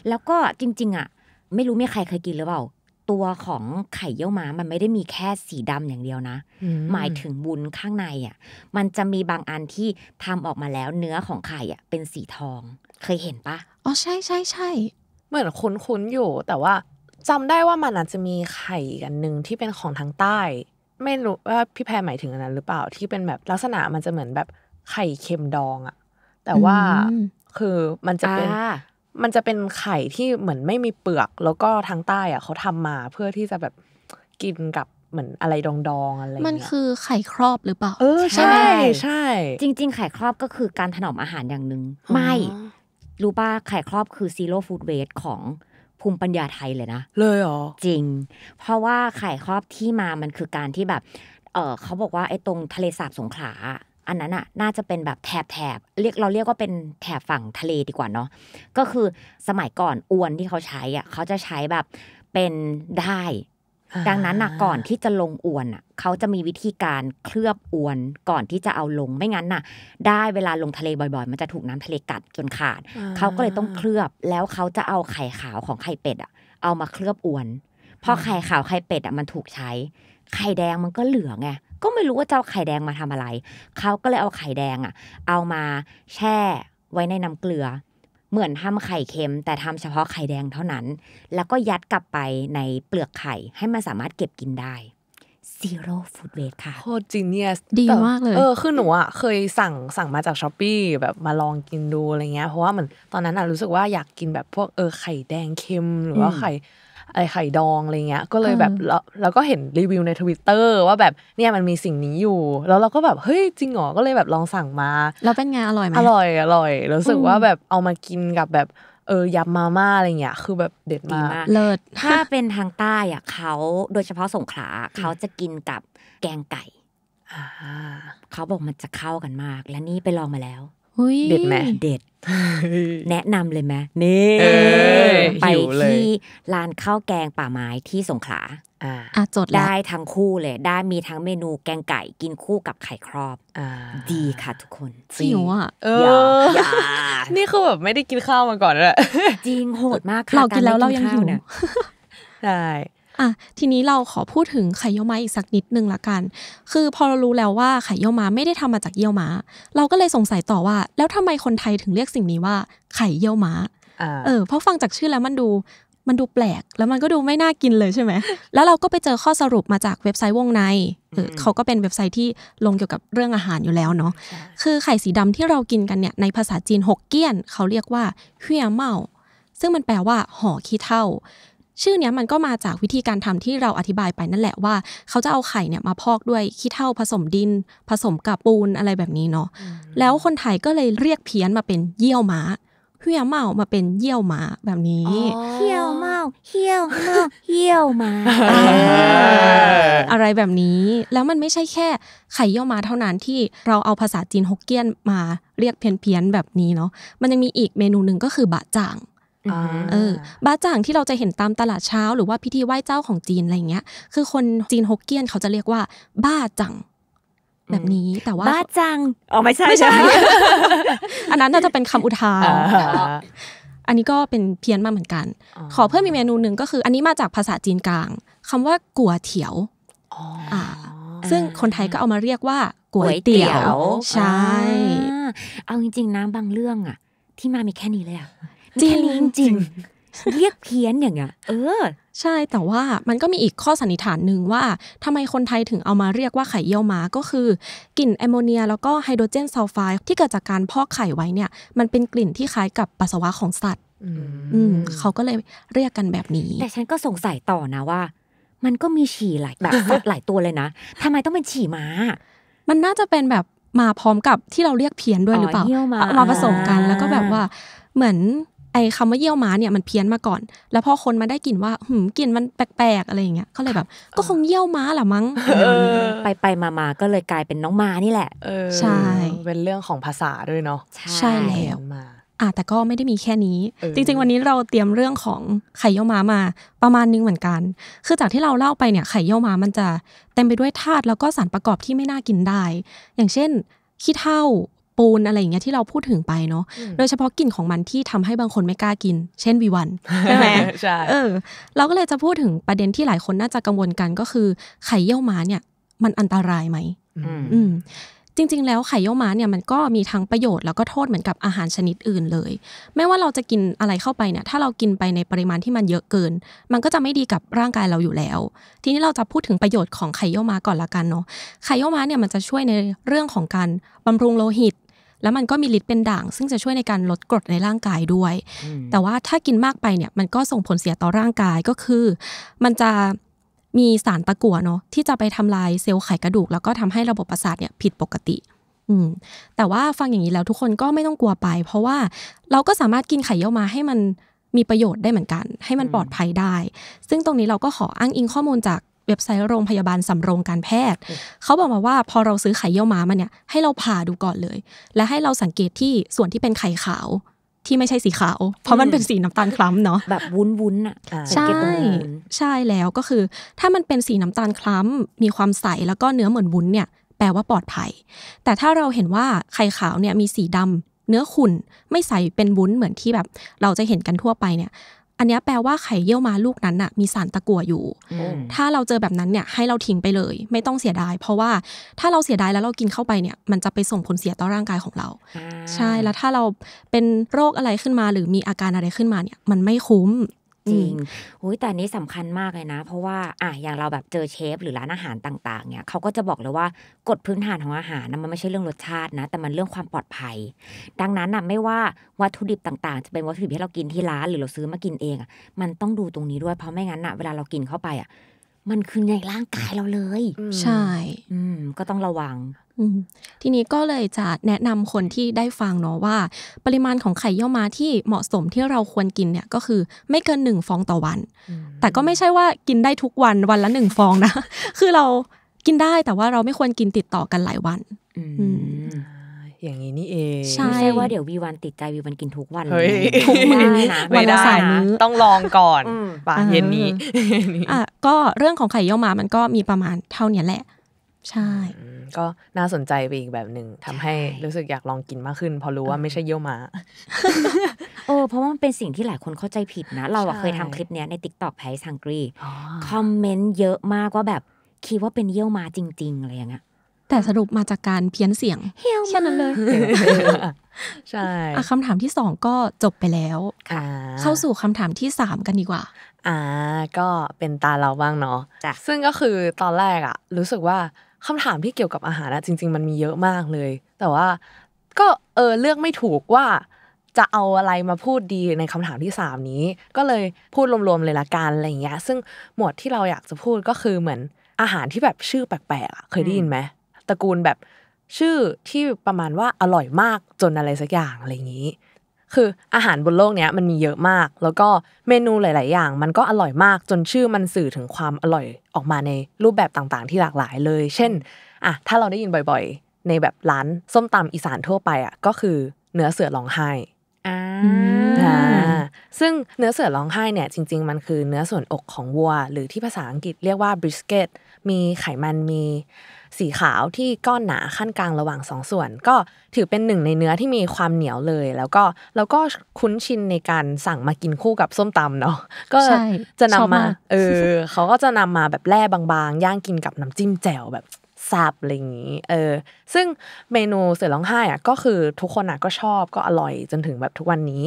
แล้วก็จริงๆ อ่ะ ไม่รู้มีใครเคยกินหรือเปล่าตัวของไข่เยี่ยวม้ามันไม่ได้มีแค่สีดำอย่างเดียวนะ หมายถึงบุญข้างในอ่ะ มันจะมีบางอันที่ทำออกมาแล้วเนื้อของไข่อ่ะเป็นสีทอง เคยเห็นปะอ๋อใช่ใช่ใช่เหมือนคุ้นๆอยู่ แต่ว่า จำได้ว่ามันอาจจะมีไข่กันหนึ่งที่เป็นของทางใต้ ไม่รู้ว่าพี่แพรหมายถึงอันนั้น หรือเปล่าที่เป็นแบบลักษณะมันจะเหมือนแบบไข่เค็มดองอ่ะ แต่ว่าคือมันจะเป็นมันจะเป็นไข่ที่เหมือนไม่มีเปลือกแล้วก็ทางใต้อ่ะเขาทำมาเพื่อที่จะแบบกินกับเหมือนอะไรดองๆอะไรมันคือไข่ครอบหรือเปล่า เออใช่ใช่จริง ๆ ไข่ครอบก็คือการถนอมอาหารอย่างหนึ่งไม่ รู้ป่ะไข่ครอบคือซีโร่ฟู้ดเวสของภูมิปัญญาไทยเลยนะเลยเหรอจริง เพราะว่าไข่ครอบที่มามันคือการที่แบบ เออเขาบอกว่าไอ้ตรงทะเลสาบสงขลาอันนั้นอะน่าจะเป็นแบบแถบแถบเรียกเราเรียกว่าเป็นแถบฝั่งทะเลดีกว่าเนาะก็คือสมัยก่อนอวนที่เขาใช้อ่ะเขาจะใช้แบบเป็นได้ ดังนั้นนะก่อนที่จะลงอวนอ่ะเขาจะมีวิธีการเคลือบอวนก่อนที่จะเอาลงไม่งั้นน่ะ ได้เวลาลงทะเลบ่อย ๆ มันจะถูกน้ำทะเลกัดจนขาด เขาก็เลยต้องเคลือบแล้วเขาจะเอาไข่ขาวของไข่เป็ดอ่ะเอามาเคลือบอวนพอไข่ขาวไข่เป็ดอ่ะมันถูกใช้ ไข่แดงมันก็เหลืองไงก็ไม่รู้ว่าจะเอาไข่แดงมาทำอะไร เขาก็เลยเอาไข่แดงอ่ะ เอามาแช่ไว้ในน้าเกลือ เหมือนทำไข่เค็ม แต่ทำเฉพาะไข่แดงเท่านั้น แล้วก็ยัดกลับไปในเปลือกไข่ ให้มันสามารถเก็บกินได้ zero food waste ค่ะโคตรจีเนียสดีมากเลยเออคือหนูอ่ะเคยสั่งสั่งมาจากช้อปปี้แบบมาลองกินดูอะไรเงี้ยเพราะว่าเหมือนตอนนั้นอ่ะรู้สึกว่าอยากกินแบบพวกเออไข่แดงเค็มหรือว่าไข่ไอไข่ดองอะไรเงี้ยก็เลยแบบแล้วก็เห็นรีวิวในทวิตเตอร์ว่าแบบเนี่ยมันมีสิ่งนี้อยู่แล้วเราก็แบบเฮ้ยจริงเหรอก็เลยแบบลองสั่งมาแล้วเป็นไงอร่อยไหมอร่อยอร่อย รู้สึกว่าแบบเอามากินกับแบบเออยำมาม่าอะไรเงี้ยคือแบบเด็ดมากเลิศถ้าเป็นทางใต้อ่ะเขาโดยเฉพาะสงขลาเขาจะกินกับแกงไก่เขาบอกมันจะเข้ากันมาก และนี่ไปลองมาแล้วเด็ดไหมเด็ดแนะนำเลยไหมนี่ไปที่ร้านข้าวแกงป่าไม้ที่สงขลาอาจดได้ทั้งคู่เลยได้มีทั้งเมนูแกงไก่กินคู่กับไข่ครอบอดีค่ะทุกคนริวอ่ะเออนี่คือแบบไม่ได้กินข้าวมาก่อนเลยจริงโหดมากค่ะเรากินแล้วเรายังหิวเนี่ยใช่อ่ะทีนี้เราขอพูดถึงไข่เยี่ยวม้าอีกสักนิดนึงละกัน คือพอเรารู้แล้วว่าไข่เยี่ยวม้าไม่ได้ทำมาจากเยี่ยวม้า เราก็เลยสงสัยต่อว่า แล้วทำไมคนไทยถึงเรียกสิ่งนี้ว่าไข่เยี่ยวม้าเออเพราะฟังจากชื่อแล้วมันดูมันดูแปลกแล้วมันก็ดูไม่น่ากินเลยใช่ไหมแล้วเราก็ไปเจอข้อสรุปมาจากเว็บไซต์วงในเขาก็เป็นเว็บไซต์ที่ลงเกี่ยวกับเรื่องอาหารอยู่แล้วเนาะคือไข่สีดำที่เรากินกันเนี่ยในภาษาจีนหกเกี้ยนเขาเรียกว่าเฮียเมาซึ่งมันแปลว่าห่อขี้เท่า ชื่อเนี้ยมันก็มาจากวิธีการทำที่เราอธิบายไปนั่นแหละว่าเขาจะเอาไข่เนี่ยมาพอกด้วยขี้เท่าผสมดิน ผสมกับปูนอะไรแบบนี้เนาะแล้วคนไทยก็เลยเรียกเพี้ยนมาเป็นเยี่ยวม้าเฮียเมา มาเป็นเยี่ยวหมาแบบนี้เฮียวเมาเฮียวเมาเฮียวหมา อะไรแบบนี้ แล้วมันไม่ใช่แค่ไข่เยี่ยวหมาเท่านั้นที่เราเอาภาษาจีนฮกเกี้ยนมาเรียกเพี้ยนๆแบบนี้เนาะ มันยังมีอีกเมนูหนึ่งก็คือบะจ่างเออบาจ่างที่เราจะเห็นตามตลาดเช้าหรือว่าพิธีไหว้เจ้าของจีนอะไรเงี้ย คือคนจีนฮกเกี้ยนเขาจะเรียกว่าบ้าจังแบบนี้แต่ว่าบ้าจังอ๋อไม่ใช่ไม่ใช่ อันนั้นน่าจะเป็นคำอุทานอันนี้ก็เป็นเพี้ยนมาเหมือนกัน ขอเพิ่มอีกเมนูหนึ่งก็คือ อันนี้มาจากภาษาจีนกลาง คำว่ากัวเถียวอ่า ซึ่งคนไทยก็เอามาเรียกว่าก๋วยเตี๋ยว ใช่ เอาจริงๆนะบางเรื่องอ่ะ ที่มามีแค่นี้เลยอ่ะจริงจริง เรียกเพี้ยนอย่างเงี้ยเออใช่แต่ว่ามันก็มีอีกข้อสันนิษฐานหนึ่งว่าทำไมคนไทยถึงเอามาเรียกว่าไข่เยี่ยวม้าก็คือกลิ่นแอมโมเนียแล้วก็ไฮโดรเจนซัลไฟด์ที่เกิดจากการพอกไข่ไว้เนี่ย มันเป็นกลิ่นที่คล้ายกับปัสสาวะของสัตว์ อืมเขาก็เลยเรียกกันแบบนี้ แต่ฉันก็สงสัยต่อนะว่า มันก็มีฉี่หลายแบบสัตว์หลายตัวเลยนะทำไมต้องเป็นฉี่ม้า มันน่าจะเป็นแบบมาพร้อมกับที่เราเรียกเพี้ยนด้วยหรือเปล่ามาผสมกันแล้วก็แบบว่าเหมือนไอคำว่าเยี่ยวม้าเนี่ยมันเพี้ยนมาก่อน แล้วพอคนมาได้กลิ่นว่าหืมกลิ่นมันแปลกๆอะไรอย่างเงี้ยก็เลยแบบก็คงเยี่ยวม้าแหละมั้งไปไปมามาก็เลยกลายเป็นน้องม้านี่แหละใช่ เป็นเรื่องของภาษาด้วยเนาะใช่แล้วมาอ่ะแต่ก็ไม่ได้มีแค่นี้ จริงๆวันนี้เราเตรียมเรื่องของไข่เยี่ยวม้ามา ประมาณนึงเหมือนกัน คือจากที่เราเล่าไปเนี่ยไข่เยี่ยวม้ามันจะเต็มไปด้วยธาตุแล้วก็สารประกอบที่ไม่น่ากินได้ อย่างเช่นขี้เถ้าปูนอะไรอย่างเงี้ยที่เราพูดถึงไปเนาะ โดยเฉพาะกลิ่นของมันที่ทำให้บางคนไม่กล้ากิน เช่นวีวัน ใช่ไหมใช่เออ เราก็เลยจะพูดถึงประเด็นที่หลายคนน่าจะกังวลกันก็คือไข่เยี่ยวม้าเนี่ยมันอันตรายไหมอืม จริงๆแล้วไข่เยี่ยวม้าเนี่ยมันก็มีทั้งประโยชน์แล้วก็โทษเหมือนกับอาหารชนิดอื่นเลย ไม่ว่าเราจะกินอะไรเข้าไปเนี่ยถ้าเรากินไปในปริมาณที่มันเยอะเกิน มันก็จะไม่ดีกับร่างกายเราอยู่แล้ว ทีนี้เราจะพูดถึงประโยชน์ของไข่เยี่ยวม้าก่อนละกันเนาะ ไข่เยี่ยวม้าเนี่ยมันจะช่วยในเรื่องของการบำรุงโลหิตแล้วมันก็มีฤทธิ์เป็นด่างซึ่งจะช่วยในการลดกรดในร่างกายด้วย แต่ว่าถ้ากินมากไปเนี่ยมันก็ส่งผลเสียต่อร่างกายก็คือ มันจะมีสารตะกั่วเนาะที่จะไปทำลายเซลล์ไขกระดูก แล้วก็ทำให้ระบบประสาทเนี่ยผิดปกติอืมแต่ว่าฟังอย่างนี้แล้วทุกคนก็ไม่ต้องกลัวไป เพราะว่าเราก็สามารถกินไข่เยี่ยวมาให้มันมีประโยชน์ได้เหมือนกัน ให้มันปลอดภัยได้ ซึ่งตรงนี้เราก็ขออ้างอิงข้อมูลจากเว็บไซต์โรงพยาบาลสำโรงการแพทย์ เขาบอกมาว่า พอเราซื้อไข่เยี่ยวม้ามาเนี่ยให้เราผ่าดูก่อนเลย และให้เราสังเกตที่ส่วนที่เป็นไข่ขาว ที่ไม่ใช่สีขาวเพราะมันเป็นสีน้ำตาลคล้ำเนาะแบบวุ้นวุ้นอ่ะใช่ใช่แล้วก็คือถ้ามันเป็นสีน้ำตาลคล้ำมีความใสแล้วก็เนื้อเหมือนวุ้นเนี่ย แปลว่าปลอดภัย แต่ถ้าเราเห็นว่าไข่ขาวเนี่ยมีสีดำ เนื้อขุ่นไม่ใสเป็นวุ้นเหมือนที่แบบเราจะเห็นกันทั่วไปเนี่ยันนี้แปลว่าไข่เยี่ยวมาลูกนั้นน่ะมีสารตะกั่วอยู่ ถ้าเราเจอแบบนั้นเนี่ยให้เราทิ้งไปเลย ไม่ต้องเสียดาย เพราะว่าถ้าเราเสียดายแล้วเรากินเข้าไปเนี่ยมันจะไปส่งผลเสียต่อร่างกายของเราใช่แล้วถ้าเราเป็นโรคอะไรขึ้นมา หรือมีอาการอะไรขึ้นมาเนี่ยมันไม่คุ้มจริงอุ้ยแต่นี้สำคัญมากเลยนะ เพราะว่าอ่ะอย่างเราแบบเจอเชฟหรือร้านอาหารต่างๆเนี่ยเขาก็จะบอกเลยว่ากฎพื้นฐานของอาหารนะมันไม่ใช่เรื่องรสชาตินะ แต่มันเรื่องความปลอดภัย ดังนั้นนะไม่ว่าวัตถุดิบต่าง ๆ จะเป็นวัตถุดิบที่เรากินที่ร้าน หรือเราซื้อมากินเองอ่ะมันต้องดูตรงนี้ด้วย เพราะไม่งั้นนะเวลาเรากินเข้าไปอ่ะมันคือในร่างกายเราเลย ใช่ก็ต้องระวังทีนี้ก็เลยจะแนะนำคนที่ได้ฟังเนาะว่า ปริมาณของไข่เยี่ยวม้าที่เหมาะสมที่เราควรกินเนี่ย ก็คือไม่เกินหนึ่งฟองต่อวัน แต่ก็ไม่ใช่ว่ากินได้ทุกวันวันละหนึ่งฟองนะ คือเรากินได้แต่ว่าเราไม่ควรกินติดต่อกันหลายวันอย่างนี้นี่เองใช่ว่าเดี๋ยววีวันติดใจวีวันกินทุกวันเลยทุกวันนะไม่ได้นะต้องลองก่อนป่ะเย็นนี้อ่ะก็เรื่องของไข่เยี่ยวมามันก็มีประมาณเท่านี้แหละ ใช่ ก็น่าสนใจไปอีกแบบหนึ่งทำให้รู้สึกอยากลองกินมากขึ้น พอรู้ว่าไม่ใช่เยี่ยวมาโอ้เพราะว่ามันเป็นสิ่งที่หลายคนเข้าใจผิดนะเราเคยทำคลิปเนี้ยในติ๊กต็อกไพซังกรีคอมเมนต์เยอะมากว่าแบบคิดว่าเป็นเยี่ยวมาจริงๆอะไรอย่างเงี้ยแต่สรุปมาจากการเพี้ยนเสียงเฮี้ยวมันเลยใช่คำถามที่สองก็จบไปแล้วค่ะ เข้าสู่คำถามที่สามกันดีกว่า อ่าก็เป็นตาเราบ้างเนาะซึ่งก็คือตอนแรกอะรู้สึกว่าคำถามที่เกี่ยวกับอาหารอะจริงๆ มันมีเยอะมากเลย แต่ว่า ก็เออเลือกไม่ถูกว่า จะเอาอะไรมาพูดดีในคำถามที่สามนี้ ก็เลยพูดรวมๆเลยละกันอะไรอย่างเงี้ยซึ่งหมวดที่เราอยากจะพูดก็คือเหมือนอาหารที่แบบชื่อแปลกๆเคยได้ยินไหมตระกูลแบบชื่อที่ประมาณว่าอร่อยมากจนอะไรสักอย่างอะไรอย่างนี้ คืออาหารบนโลกเนี้ยมันมีเยอะมาก แล้วก็เมนูหลาย ๆ อย่างมันก็อร่อยมากจนชื่อมันสื่อถึงความอร่อยออกมาในรูปแบบต่าง ๆ ที่หลากหลายเลย เช่นอ่ะถ้าเราได้ยินบ่อย ๆ ในแบบร้านส้มตำอีสานทั่วไปอ่ะก็คือเนื้อเสือร้องไห้อ่าซึ่งเนื้อเสือร้องไห้เนี่ยจริง ๆ มันคือเนื้อส่วนอกของวัว หรือที่ภาษาอังกฤษเรียกว่า brisket มีไขมันมีสีขาวที่ก้อนหนาขั้นกลางระหว่าง 2 ส่วน ก็ถือเป็นหนึ่งในเนื้อที่มีความเหนียวเลย แล้วก็แล้วก็คุ้นชินในการสั่งมากินคู่กับส้มตำเนาะก็จะนำมาเออเขาก็จะนำมาแบบแร่บางๆ ย่างกินกับน้าจิ้มแจ่วแบบซาบอะไรอย่างนี้ เออ ซึ่งเมนูเสือร้องไห้อ่ะก็คือทุกคนอ่ะก็ชอบก็อร่อยจนถึงแบบทุกวันนี้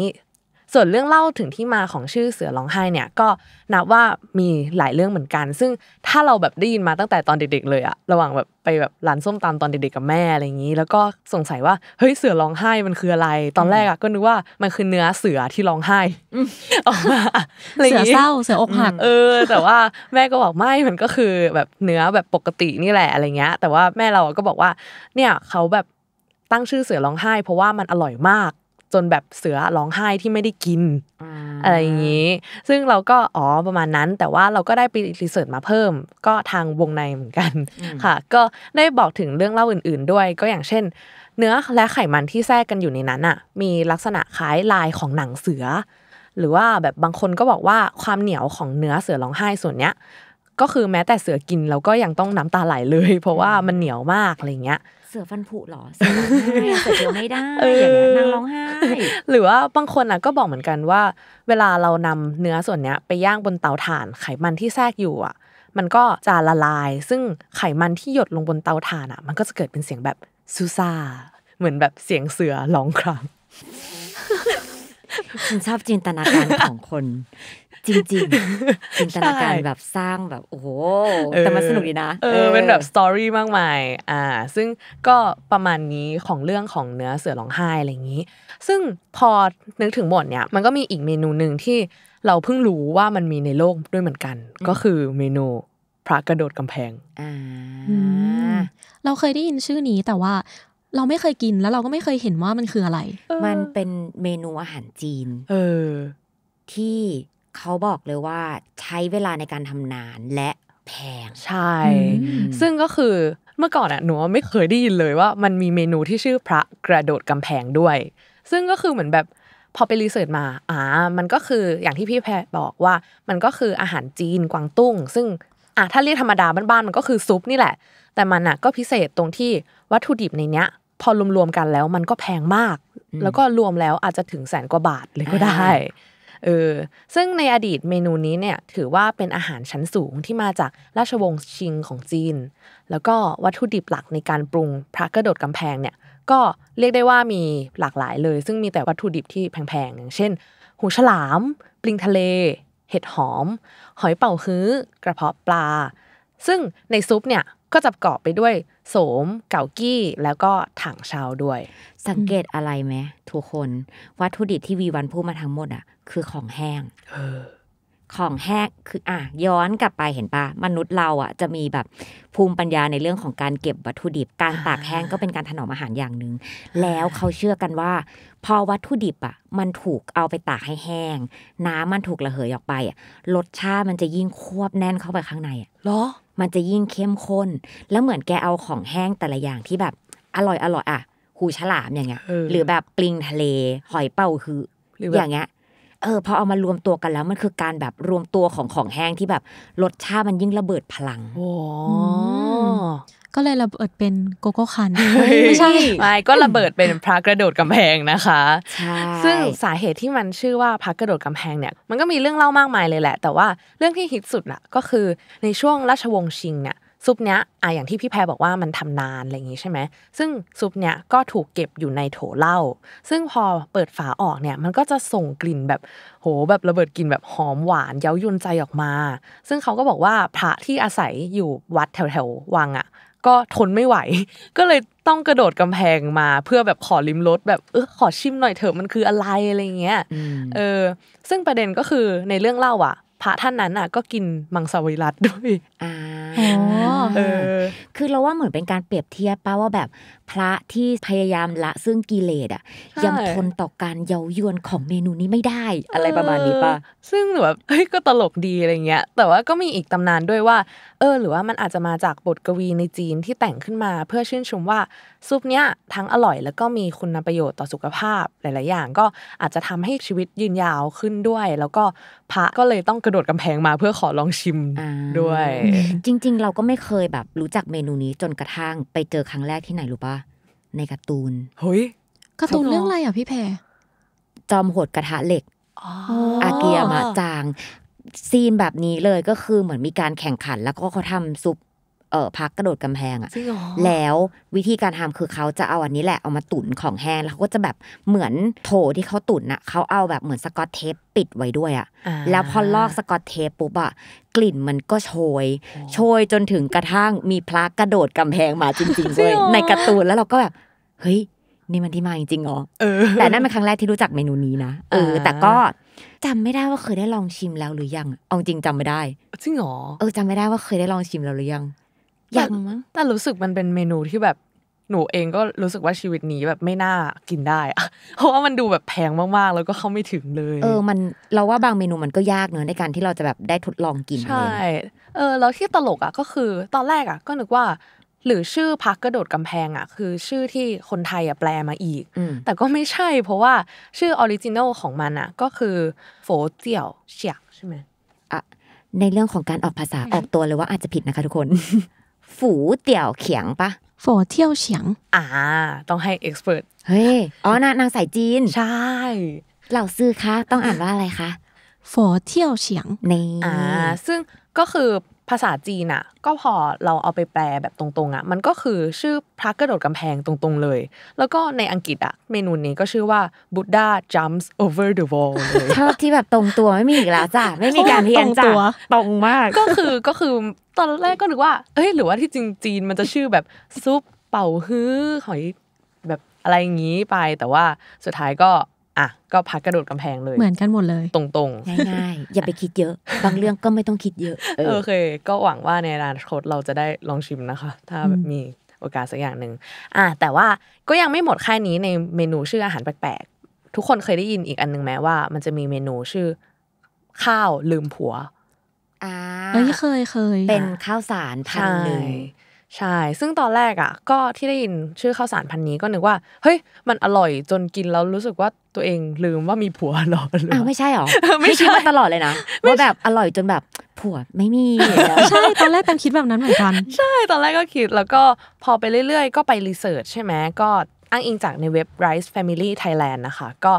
ส่วนเรื่องเล่าถึงที่มาของชื่อเสือร้องไห้เนี่ย ก็นับว่ามีหลายเรื่องเหมือนกัน ซึ่งถ้าเราแบบได้ยินมาตั้งแต่ตอนเด็กๆเลยอะระหว่างแบบไปแบบร้านส้มตำตอนเด็กๆกับแม่อะไรอย่างนี้ แล้วก็สงสัยว่าเฮ้ยเสือร้องไห้มันคืออะไรตอนแรกอะก็นึกว่ามันคือเนื้อเสือที่ร้องไห้ออกมาเสือเศร้าเสืออกหักเออ แต่ว่าแม่ก็บอกไม่มันก็คือแบบเนื้อแบบปกตินี่แหละอะไรเงี้ย แต่ว่าแม่เราก็บอกว่า เนี่ยเขาแบบตั้งชื่อเสือร้องไห้ เพราะว่ามันอร่อยมากจนแบบเสือร้องไห้ที่ไม่ได้กิน อะไรอย่างนี้ ซึ่งเราก็อ๋อประมาณนั้น แต่ว่าเราก็ได้ไปรีเสิร์ชมาเพิ่ม ก็ทางวงในเหมือนกันค่ะ ก็ได้บอกถึงเรื่องเล่าอื่น ๆ ด้วยก็อย่างเช่น เนื้อและไขมันที่แทรกกันอยู่ในนั้นอ่ะมีลักษณะคล้ายลายของหนังเสือ หรือว่าแบบบางคนก็บอกว่าความเหนียวของเนื้อเสือร้องไห้ส่วนเนี้ย ก็คือแม้แต่เสือกินเราก็ยังต้องน้ำตาไหลเลย เพราะว่ามันเหนียวมากอะไรเงี้ยเสือฟันผุหรอเสือเสือเดียวไม่ได้อย่างเงี้ยนางร้องไห้หรือว่าบางคนอ่ะก็บอกเหมือนกันว่า เวลาเรานำเนื้อส่วนเนี้ย ไปย่างบนเตาถ่าน ไขมันที่แทรกอยู่อ่ะ มันก็จะละลาย ซึ่งไขมันที่หยดลงบนเตาถ่านอ่ะ มันก็จะเกิดเป็นเสียงแบบซูซ่าเหมือนแบบเสียงเสือร้องครางฉันชอบจินตนาการของคนจริงๆจินตนาการแบบสร้างแบบโอ้โหแต่มันสนุกดีนะ เออเป็นแบบสตอรี่มากมายอ่า ซึ่งก็ประมาณนี้ของเรื่องของเนื้อเสือร้องไห้อะไรอย่างนี้ ซึ่งพอนึกถึงบทเนี่ยมันก็มีอีกเมนูหนึ่งที่ เราเพิ่งรู้ว่ามันมีในโลกด้วยเหมือนกัน ก็คือเมนูพระกระโดดกำแพง อ่าเราเคยได้ยินชื่อนี้ แต่ว่าเราไม่เคยกิน แล้วเราก็ไม่เคยเห็นว่ามันคืออะไร มันเป็นเมนูอาหารจีน เออที่เขาบอกเลยว่าใช้เวลาในการทำนานและแพง ใช่ ซึ่งก็คือเมื่อก่อนอ่ะหนูไม่เคยได้ยินเลยว่ามันมีเมนูที่ชื่อพระกระโดดกำแพงด้วย ซึ่งก็คือเหมือนแบบพอไปรีเสิร์ชมา อ่า มันก็คืออย่างที่พี่แพรบอกว่า มันก็คืออาหารจีนกวางตุ้ง ซึ่งอ่ะถ้าเรียกธรรมดาบ้านๆมันก็คือซุปนี่แหละ แต่มันอ่ะก็พิเศษตรงที่วัตถุดิบในเนี้ย พอรวมๆกันแล้วมันก็แพงมาก แล้วก็รวมแล้วอาจจะถึงแสนกว่าบาทเลยก็ได้เออซึ่งในอดีตเมนูนี้เนี่ยถือว่าเป็นอาหารชั้นสูงที่มาจากราชวงศ์ชิงของจีน แล้วก็วัตถุดิบหลักในการปรุงพระกระโดดกำแพงเนี่ยก็เรียกได้ว่ามีหลากหลายเลย ซึ่งมีแต่วัตถุดิบที่แพงๆอย่าง เช่น หูฉลามปลิงทะเล เห็ดหอม หอยเป่าฮื้อ กระเพาะปลา ซึ่งในซุปเนี่ยก็จะประกอบไปด้วย โสม เก่ากี้แล้วก็ถังชาวด้วย สังเกตอะไรไหมทุกคนวัตถุดิบที่วีวันพูดมาทั้งหมดอ่ะ คือของแห้งของแห้งคืออ่ะย้อนกลับไปเห็นปะมนุษย์เราอ่ะจะมีแบบภูมิปัญญาในเรื่องของการเก็บวัตถุดิบการตากแห้งก็เป็นการถนอมอาหารอย่างหนึ่งแล้วเขาเชื่อกันว่า พอวัตถุดิบอ่ะมันถูกเอาไปตากให้แห้ง น้ำมันถูกระเหยออกไปอ่ะรสชาติมันจะยิ่งควบแน่นเข้าไปข้างในอ่ะหรอมันจะยิ่งเข้มข้น แล้วเหมือนแกเอาของแห้งแต่ละอย่างที่แบบอร่อยอร่อยอ่ะหูฉลามอย่างเงี้ยหรือแบบปลิงทะเลหอยเป่าคืออย่างเงี้ยเออพอเอามารวมตัวกันแล้วมันคือการแบบรวมตัวของของแห้งที่แบบรสชาติมันยิ่งระเบิดพลังโอ้ก็เลยระเบิดเป็นโกโก้คันไม่ใช่ไม่ก็ระเบิดเป็นพระกระโดดกำแพงนะคะ ใช่ ซึ่งสาเหตุที่มันชื่อว่าพระกระโดดกำแพงเนี่ยมันก็มีเรื่องเล่ามากมายเลยแหละ แต่ว่าเรื่องที่ฮิตสุดน่ะก็คือในช่วงราชวงศ์ชิงเนี่ยซุปเนี้ยอ่ะอย่างที่พี่แพรบอกว่ามันทำนานอะไรอย่างงี้ใช่ไหม ซึ่งซุปเนี้ยก็ถูกเก็บอยู่ในโถเหล้า ซึ่งพอเปิดฝาออกเนี่ย มันก็จะส่งกลิ่นแบบ โห แบบระเบิดกลิ่นแบบหอมหวาน เย้ายวนใจออกมา ซึ่งเขาก็บอกว่าพระที่อาศัยอยู่วัดแถวแถววังอ่ะ ก็ทนไม่ไหว ก็เลยต้องกระโดดกำแพงมาเพื่อแบบขอลิ้มรสแบบเออขอชิมหน่อยเถอะ มันคืออะไรอะไรเงี้ย เออ ซึ่งประเด็นก็คือในเรื่องเล่าอ่ะพระท่านนั้นอ่ะ ก็กินมังสวิรัตด้วยอ่าเออ คือเราว่าเหมือนเป็นการเปรียบเทียบป่าว่าแบบพระที่พยายามละซึ่งกิเลสอ่ะยังทนต่อการเย้ายวนของเมนูนี้ไม่ได้ อะไรประมาณนี้ป่ะ ซึ่งแบบเฮ้ยก็ตลกดีอะไรเงี้ยแต่ว่าก็มีอีกตำนานด้วยว่าเออหรือว่ามันอาจจะมาจากบทกวีในจีนที่แต่งขึ้นมา เพื่อชื่นชมว่า ซุปเนี้ยทั้งอร่อย แล้วก็มีคุณประโยชน์ต่อสุขภาพหลาย ๆ อย่างก็อาจจะทำให้ชีวิตยืนยาวขึ้นด้วย แล้วก็พระก็เลยต้องกระโดดกำแพงมาเพื่อขอลองชิมด้วย จริง ๆ เราก็ไม่เคยแบบรู้จักเมนูนี้จนกระทั่งไปเจอครั้งแรกที่ไหนรู้ปะในการ์ตูนเฮ้ยการ์ตูนเรื่องอะไรอ่ะพี่แพรจอมโหดกระทะเหล็กอาเกียมาจางซีนแบบนี้เลยก็คือเหมือนมีการแข่งขันแล้วก็เขาทำซุปเออพักกระโดดกำแพงอะ่ะแล้ววิธีการทำคือเขาจะเอาอันนี้แหละ เอามาตุ๋นของแห้งแล้ว ก็จะแบบเหมือนโถที่เขาตุ๋นอะ่ะเขาเอาแบบเหมือนสกอตเทปปิดไว้ด้วยอะ่ะแล้วพอลอกสกอตเทปปุ๊บอะกลิ่นมันก็โชยโชยจนถึงกระทั่งมีพระกระโดดกำแพงมาจริง ๆ ด้วยในกระตูนแล้วเราก็แบบเฮ้ยนี่มันที่มาจริงๆอ๋อแต่นั่นเป็นครั้งแรกที่รู้จักเมนูนี้นะเออแต่ก็จำไม่ได้ว่าเคยได้ลองชิมแล้วหรือยังเอาจริงจำไม่ได้จริงหรอเออจำไม่ได้ว่าเคยได้ลองชิมแล้วหรือยังยังมั้งแต่รู้สึกมันเป็นเมนูที่แบบหนูเองก็รู้สึกว่าชีวิตนี้แบบไม่น่ากินได้เพราะว่ามันดูแบบแพงมากๆ แล้วก็เข้าไม่ถึงเลย เออมันเราว่าบางเมนูมันก็ยากเนอะในการที่เราจะแบบได้ทดลองกินใช่ เออแล้วที่ตลกอ่ะ ก็คือตอนแรกอ่ะ ก็นึกว่าหรือชื่อพักกระโดดกำแพงอ่ะคือชื่อที่คนไทยอ่ะแปลมาอีก แต่ก็ไม่ใช่ เพราะว่า ชื่อออริจินอลของมันอ่ะ ก็คือโฟเจียวเฉียกใช่ไหมอ่ะ ในเรื่องของการออกภาษาออกตัวเลยว่าอาจจะผิดนะคะทุกคน ฝูเตี่ยวเขียงปะฝูเที่ยวเฉียง อ่าต้องให้เอ็กซ์เพรสเฮ้ย อ๋อนานางสายจีน ใช่ เหล่าซื้อคะ ต้องอ่านว่าอะไรคะฝูเที่ยวเฉียงนี่อ่าซึ่งก็คือภาษาจีนอะก็พอเราเอาไปแปลแบบตรงๆอะมันก็คือชื่อพระกระโดดกำแพงตรงๆเลย แล้วก็ในอังกฤษอะเมนูนี้ก็ชื่อว่า Buddha jumps over the wall ชอบที่แบบตรงตัวไม่มีอีกแล้วจ้ะ ไม่มีการเพี้ยนจ้ะตรงมาก ก็คือก็คือตอนแรกก็นึกว่า เอ้ยหรือว่าที่จริงจีนมันจะชื่อแบบซุปเป่าฮื้อหอยแบบอะไรอย่างนี้ไป แต่ว่าสุดท้ายก็อ่ะก็พักกระโดดกำแพงเลยเหมือนกันหมดเลยตรงๆง่ายๆอย่าไปคิดเยอะบางเรื่องก็ไม่ต้องคิดเยอะโอเค ก็หวังว่าในอนาคตเราจะได้ลองชิมนะคะ ถ้าแบบมีโอกาสสักอย่างหนึ่งอ่ะแต่ว่าก็ยังไม่หมดแค่นี้ในเมนูชื่ออาหารแปลกๆ ทุกคนเคยได้ยินอีกอันนึงไหมว่า มันจะมีเมนูชื่อ ข้าวลืมผัวอ่าเเคยเคยเป็นข้าวสารพันหนึ่งใช่ ซึ่งตอนแรกอ่ะก็ที่ได้ยินชื่อข้าวสารพันนี้ก็นึกว่าเฮ้ย มันอร่อยจนกินแล้วรู้สึกว่าตัวเองลืมว่ามีผัวหรออ่าไม่ใช่หรอไม่คิดมาตลอดเลยนะว่าแบบอร่อยจนแบบผัวไม่มีใช่ตอนแรกตางคิดแบบนั้นเหมือนกัน ใช่ตอนแรกก็คิดแล้วก็พอไปเรื่อยๆ ก็ไปรีเสิร์ชใช่ไหมก็อ้างอิงจากในเว็บ Rice Family Thailand นะคะก็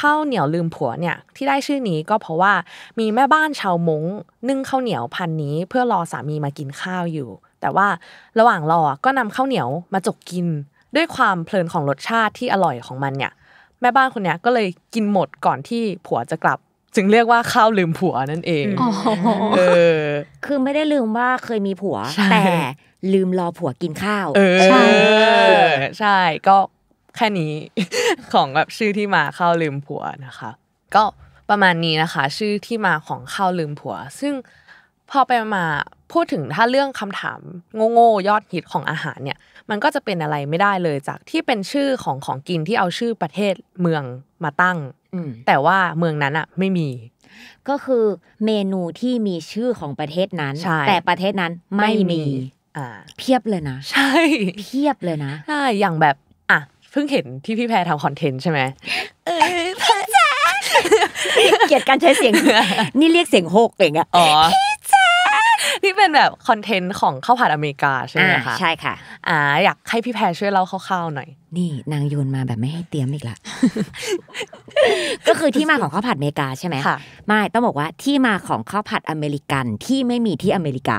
ข้าวเหนียวลืมผัวเนี่ยที่ได้ชื่อนี้ก็เพราะว่ามีแม่บ้านชาวมงนึ่งข้าวเหนียวพันนี้เพื่อรอสามีมากินข้าวอยู่แต่ว่าระหว่างรอก็นำข้าวเหนียวมาจกกินด้วยความเพลินของรสชาติที่อร่อยของมันเนี่ย แม่บ้านคนนี้ก็เลยกินหมดก่อนที่ผัวจะกลับ จึงเรียกว่าข้าวลืมผัวนั่นเองเออคือไม่ได้ลืมว่าเคยมีผัวแต่ลืมรอผัวกินข้าวใช่ใช่ก็แค่นี้ของแบบชื่อที่มาข้าวลืมผัวนะคะ ก็ประมาณนี้นะคะ ชื่อที่มาของข้าวลืมผัว ซึ่งพอไปมาพูดถึงถ้าเรื่องคำถามโง่ๆยอดฮิตของอาหารเนี่ย มันก็จะเป็นอะไรไม่ได้เลยจากที่เป็นชื่อของของกินที่เอาชื่อประเทศเมืองมาตั้งแต่ว่าเมืองนั้นอะไม่มี ก็คือเมนูที่มีชื่อของประเทศนั้นแต่ประเทศนั้นไม่มีเพียบเลยนะ ใช่เพียบเลยนะใช่อย่างแบบ อ่ะเพิ่งเห็นที่พี่แพรทำคอนเทนต์ใช่ไหมเออเกียดการใช้เสียงนี่เรียกเสียงโฮกเองอะอ๋อนี่เป็นแบบคอนเทนต์ของข้าวผัดอเมริกาใช่ไหมคะใช่ค่ะ อ่า อยากให้พี่แพรช่วยเล่าคร่าวๆหน่อย นี่ นางโยนมาแบบไม่ให้เตรียมอีกละก็คือที่มาของข้าวผัดอเมริกาใช่ไหมค่ะไม่ต้องบอกว่าที่มาของข้าวผัดอเมริกันที่ไม่มีที่อเมริกา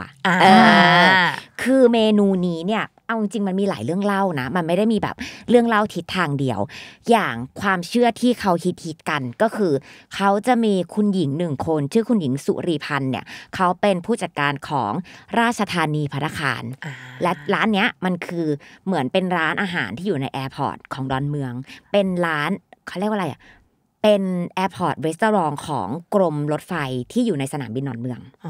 คือเมนูนี้เนี่ยเอาจริงมันมีหลายเรื่องเล่านะมันไม่ได้มีแบบเรื่องเล่าทิศทางเดียว อย่างความเชื่อที่เขาฮิตฮิตกันก็คือ เขาจะมีคุณหญิงหนึ่งคน ชื่อคุณหญิงสุรีพันธ์เนี่ยเขาเป็นผู้จัดการของราชธานีพัาคารและร้านเนี้ยมันคือเหมือนเป็นร้านอาหารที่อยู่ในแอร์พอร์ตของดอนเมือง เป็นร้านเขาเรียกว่าอะไรอ่ะเป็นแอร์พอร์ตรวสตอรองของกรมรถไฟที่อยู่ในสนามบินนอนเมืองอ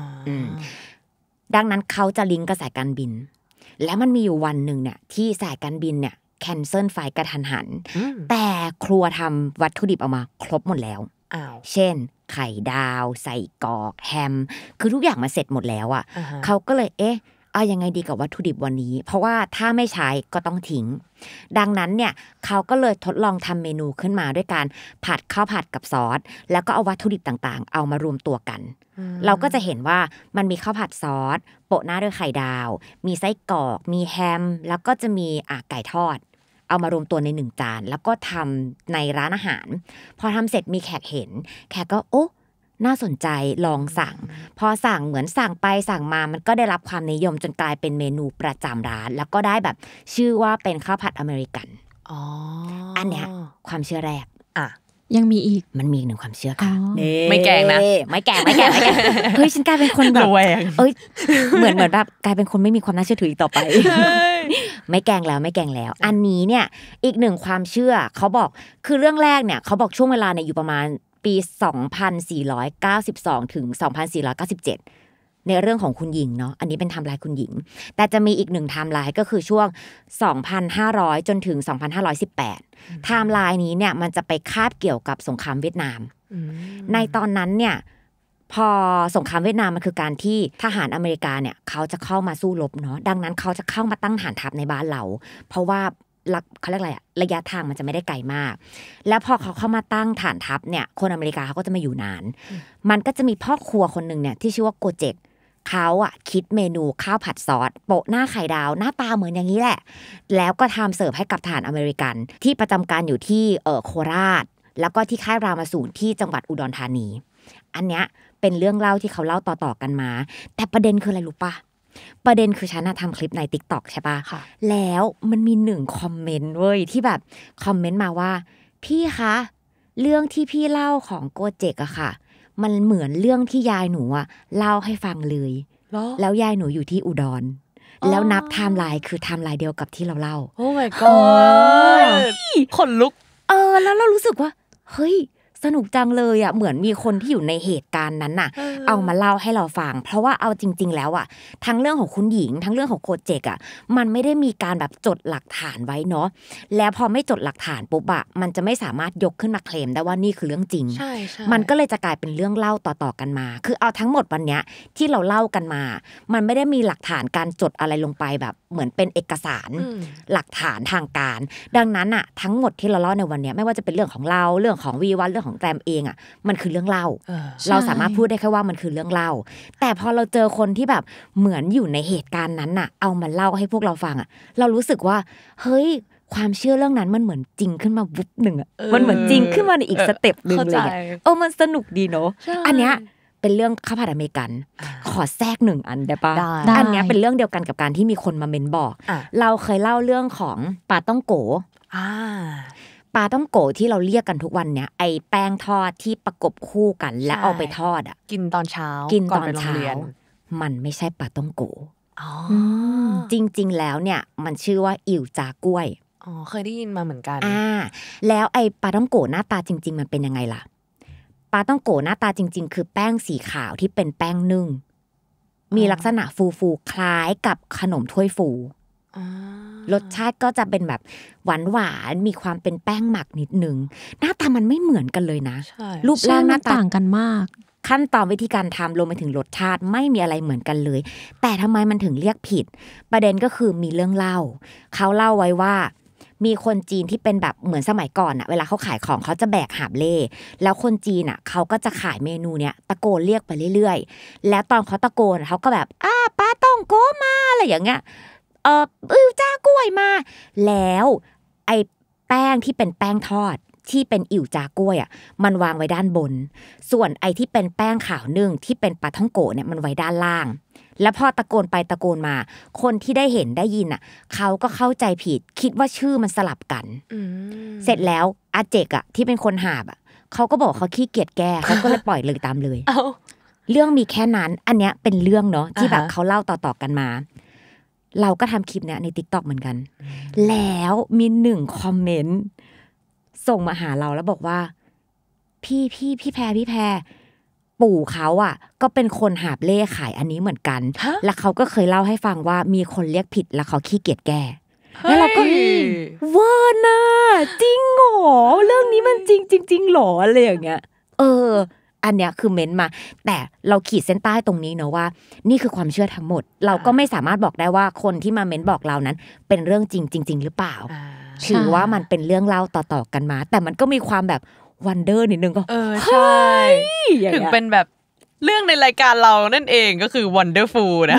ดังนั้นเขาจะลิงก์กระแสการบินและมันมีอยู่วันหนึ่งเนี่ย ที่สายการบินเนี่ยแคนเซิลไฟกระทันหัน แต่ครัวทำวัตถุดิบออกมา ครบหมดแล้วเช่น ไข่ดาว ใส่กอก แฮม คือทุกอย่างมาเสร็จหมดแล้วอะ่ะเขาก็เลยเอ๊ะเอายังไงดีกับวัตถุดิบวันนี้เพราะว่าถ้าไม่ใช้ก็ต้องทิ้ง ดังนั้นเนี่ยเขาก็เลยทดลองทำเมนูขึ้นมาด้วยการผัดข้าวผัดกับซอสแล้วก็เอาวัตถุดิบต่างๆเอามารวมตัวกัน เราก็จะเห็นว่ามันมีข้าวผัดซอสโปะหน้าด้วยไข่ดาว มีไส้กรอก มีแฮม แล้วก็จะมีอ่ะไก่ทอด เอามารวมตัวในหนึ่งจานแล้วก็ทำในร้านอาหารพอทำเสร็จมีแขกเห็นแขกก็โอ้น่าสนใจลองสั่ง พอสั่งเหมือนสั่งไปสั่งมามันก็ได้รับความนิยมจนกลายเป็นเมนูประจำร้าน แล้วก็ได้แบบชื่อว่าเป็นข้าวผัดอเมริกันอ๋ออันเนี้ยความเชื่อแรกอ่ะยังมีอีกมันมีอีกหนึ่งความเชื่อค่ะไม่แกงนะไม่แกงไม่แกงไม่แกงเฮ้ยฉันกลายเป็นคนแบบเอ้ยเหมือนเหมือนแบบกลายเป็นคนไม่มีความน่าเชื่อถืออีกต่อไป ไม่แกงแล้วไม่แกงแล้ว อันนี้เนี่ยอีกหนึ่งความเชื่อเขาบอกคือเรื่องแรกเนี่ยเขาบอกช่วงเวลาเนี่ยอยู่ประมาณปี 2492 ถึง 2497 ในเรื่องของคุณหญิงเนาะ อันนี้เป็นไทม์ไลน์คุณหญิง แต่จะมีอีกหนึ่งไทม์ไลน์ก็คือช่วง 2,500 จนถึง 2,518 ไทม์ไลน์นี้เนี่ยมันจะไปคาบเกี่ยวกับสงครามเวียดนามในตอนนั้นเนี่ยพอสงครามเวียดนามมันคือการที่ทหารอเมริกาเนี่ยเขาจะเข้ามาสู้รบเนาะ ดังนั้นเขาจะเข้ามาตั้งฐานทัพในบ้านเรา เพราะว่าเขาเรียกอะไรอะระยะทางมันจะไม่ได้ไกลมาก แล้วพอเขาเข้ามาตั้งฐานทัพเนี่ยคนอเมริกาเขาก็จะมาอยู่นาน มันก็จะมีพ่อครัวคนหนึ่งเนี่ยที่ชื่อว่าโกเจกเขาอะคิดเมนูข้าวผัดซอสโปะหน้าไข่ดาว หน้าตาเหมือนอย่างนี้แหละ แล้วก็ทำเสิร์ฟให้กับฐานอเมริกัน ที่ประจำการอยู่ที่เออโคราช แล้วก็ที่ค่ายรามาสูนที่จังหวัดอุดรธานีอันเนี้ยเป็นเรื่องเล่าที่เขาเล่าต่อๆกันมา แต่ประเด็นคืออะไรรู้ปะประเด็นคือฉันทำคลิปในติ๊กต็อกใช่ปะะแล้วมันมีหนึ่งคอมเมนต์เว้ย ที่แบบคอมเมนต์มาว่า พี่คะ เรื่องที่พี่เล่าของโกเจกอะค่ะ มันเหมือนเรื่องที่ยายหนูอะเล่าให้ฟังเลย แล้วยายหนูอยู่ที่อุดร แล้วนับไทม์ไลน์คือไทม์ไลน์เดียวกับที่เราเล่า โอ้ my god ขนลุก เออ แล้วเรารู้สึกว่าเฮ้ยสนุกจังเลยอ่ะเหมือนมีคนที่อยู่ในเหตุการณ์นั้นน่ะเอามาเล่าให้เราฟัง เพราะว่าเอาจริง ๆ แล้วอ่ะทั้งเรื่องของคุณหญิง ทั้งเรื่องของโคเจกอ่ะมันไม่ได้มีการแบบจดหลักฐานไว้เนาะแล้วพอไม่จดหลักฐานปุ๊บอ่ะมันจะไม่สามารถยกขึ้นมาเคลมได้ว่านี่คือเรื่องจริง มันก็เลยจะกลายเป็นเรื่องเล่าต่อๆกันมา คือเอาทั้งหมดวันเนี้ยที่เราเล่ากันมา มันไม่ได้มีหลักฐานการจดอะไรลงไปแบบเหมือนเป็นเอกสารหลักฐานทางการ ดังนั้นอ่ะทั้งหมดที่เราเล่าในวันเนี้ยไม่ว่าจะเป็นเรื่องของเราเรื่องของวีวันเรื่องของของแกรมเองอ่ะมันคือเรื่องเล่าเราสามารถพูดได้แค่ว่ามันคือเรื่องเล่า แต่พอเราเจอคนที่แบบเหมือนอยู่ในเหตุการณ์นั้นน่ะ เอามาเล่าให้พวกเราฟังอ่ะเรารู้สึกว่าเฮ้ยความเชื่อเรื่องนั้นมันเหมือนจริงขึ้นมาวุบหนึ่งอ่ะมันเหมือนจริงขึ้นมาในอีกสเต็ปหนึ่งเลยเออมันสนุกดีเนาะอันเนี้ยเป็นเรื่องข้าเจ้าอเมริกัน ขอแทรกหนึ่งอันได้ปะอันนี้เป็นเรื่องเดียวกันกับการที่มีคนมาเมนบอกเราเคยเล่าเรื่องของปาต้องโกปลาต้องโกที่เราเรียกกันทุกวันเนี่ยไอแป้งทอดที่ประกบคู่กันแล้วเอาไปทอดอ่ะกินตอนเช้ากินตอนเช้ามันไม่ใช่ปลาต้องโกจริงๆ แล้วเนี่ย มันชื่อว่าอิ่วจากล้วยอ๋อเคยได้ยินมาเหมือนกันอ่าแล้วไอปลาต้องโกหน้าตาจริง ๆ มันเป็นยังไงล่ะปลาต้องโกหน้าตาจริง ๆ คือแป้งสีขาวที่เป็นแป้งนึ่งมีลักษณะฟูๆคล้ายกับขนมถ้วยฟูรสชาติก็จะเป็นแบบหวานหวานมีความเป็นแป้งหมักนิดนึง หน้าตามันไม่เหมือนกันเลยนะ รูปร่างหน้าต่างกันมาก ขั้นตอนวิธีการทำรวมไปถึงรสชาติไม่มีอะไรเหมือนกันเลย แต่ทำไมมันถึงเรียกผิด ประเด็นก็คือมีเรื่องเล่า เขาเล่าไว้ว่ามีคนจีนที่เป็นแบบเหมือนสมัยก่อนอะเวลาเขาขายของเขาจะแบกหาบเล่แล้วคนจีนอะเขาก็จะขายเมนูเนี้ยตะโกนเรียกไปเรื่อยๆ แล้วตอนเขาตะโกนเขาก็แบบ อ้า ป้าต้องโกมา อะไรอย่างเงี้ยเอออือจ้ากล้วยมาแล้วไอ้แป้งที่เป็นแป้งทอด ที่เป็นอิ่วจากล้วยอ่ะมันวางไว้ด้านบน ส่วนไอ้ที่เป็นแป้งขาวนึ่งที่เป็นปลาท่องโกะเนี่ยมันไว้ด้านล่าง แล้วพอตะโกนไปตะโกนมา คนที่ได้เห็นได้ยินอ่ะเขาก็เข้าใจผิดคิดว่าชื่อมันสลับกันเสร็จแล้วอาเจกอ่ะ ที่เป็นคนหาบอ่ะเขาก็บอกเขาขี้เกียจแก้เขาก็เลยปล่อยเลยตามเลยเรื่องมีแค่นั้นอันเนี้ยเป็นเรื่องเนาะที่แบบเขาเล่าต่อๆกันมาเราก็ทำคลิปเนี่ยใน๊กต็อกเหมือนกัน แล้วมีหนึ่งคอมเมนต์ส่งมาหาเราแล้วบอกว่า พี่พี่พี่แพรพี่แพรปู่เขาอ่ะ ก็เป็นคนหาบเล่ขายอันนี้เหมือนกัน แล้วเขาก็เคยเล่าให้ฟังว่ามีคนเรียกผิดแล้วเขาขี้เกียจแก้แล้วเราก็เวอร์น่ะจริงหรอเรื่องนี้มันจริงจริงจริงหรออะไรอย่างเงี้ยเอออันเนี้ยคือเม้นมา แต่เราขีดเส้นใต้ตรงนี้เนาะว่า นี่คือความเชื่อทั้งหมดเราก็ไม่สามารถบอกได้ว่าคนที่มาเม้นบอกเรานั้น เป็นเรื่องจริงจริงหรือเปล่าถือว่ามันเป็นเรื่องเล่าต่อๆกันมา แต่มันก็มีความแบบวันเดอร์ นิดนึงก็เออใช่ถึงเป็นแบบเรื่องในรายการเรานั่นเองก็คือ Wonderful นะ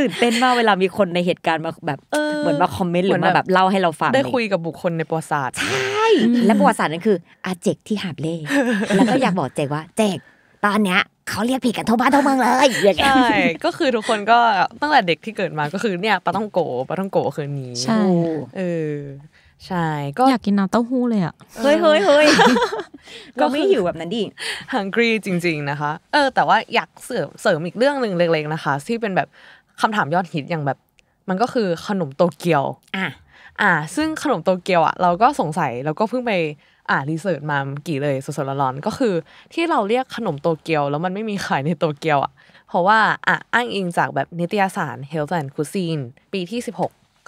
ตื่นเต้นมากเวลา มีคนในเหตุการณ์มาแบบเหมือนมาคอมเมนต์หรือมาแบบเล่าให้เราฟังได้คุยกับบุคคลในประวัติศาสตร์ใช่ และประวัติศาสตร์นั่นคือ อาเจกที่หาบเล่ แล้วก็อยากบอกเจกว่าเจกตอนเนี้ยเขาเรียกผิดกันทั่วบ้านทั่วเมืองเลยใช่ ก็คือทุกคนก็ตั้งแต่เด็กที่เกิดมาก็คือเนี่ยปาต้องโกปาต้องโกคืนนี้ใช่เออช่ก็อยากกินน้ำเต้าหู้เลยอ่ะ เฮ้ยเฮ้ยเฮ้ยก็ไม่หิวแบบนั้นดิฮังกี้จริง ๆนะคะ เออ แต่ว่าอยากเสริมอีกเรื่องหนึ่งเล็กๆ นะคะ ที่เป็นแบบคำถามยอดฮิตอย่างแบบ มันก็คือขนมโตเกียว อ่ะ อ่าซึ่งขนมโตเกียวอ่ะเราก็สงสัยเราก็เพิ่งไปอ่ารีเสิร์ชมากี่เลยสดๆร้อนๆก็คือ ที่เราเรียกขนมโตเกียวแล้วมันไม่มีขายในโตเกียวอ่ะเพราะว่าอ่ะอ้างอิงจากแบบนิตยสาร Health and Cuisine ปีที่ 16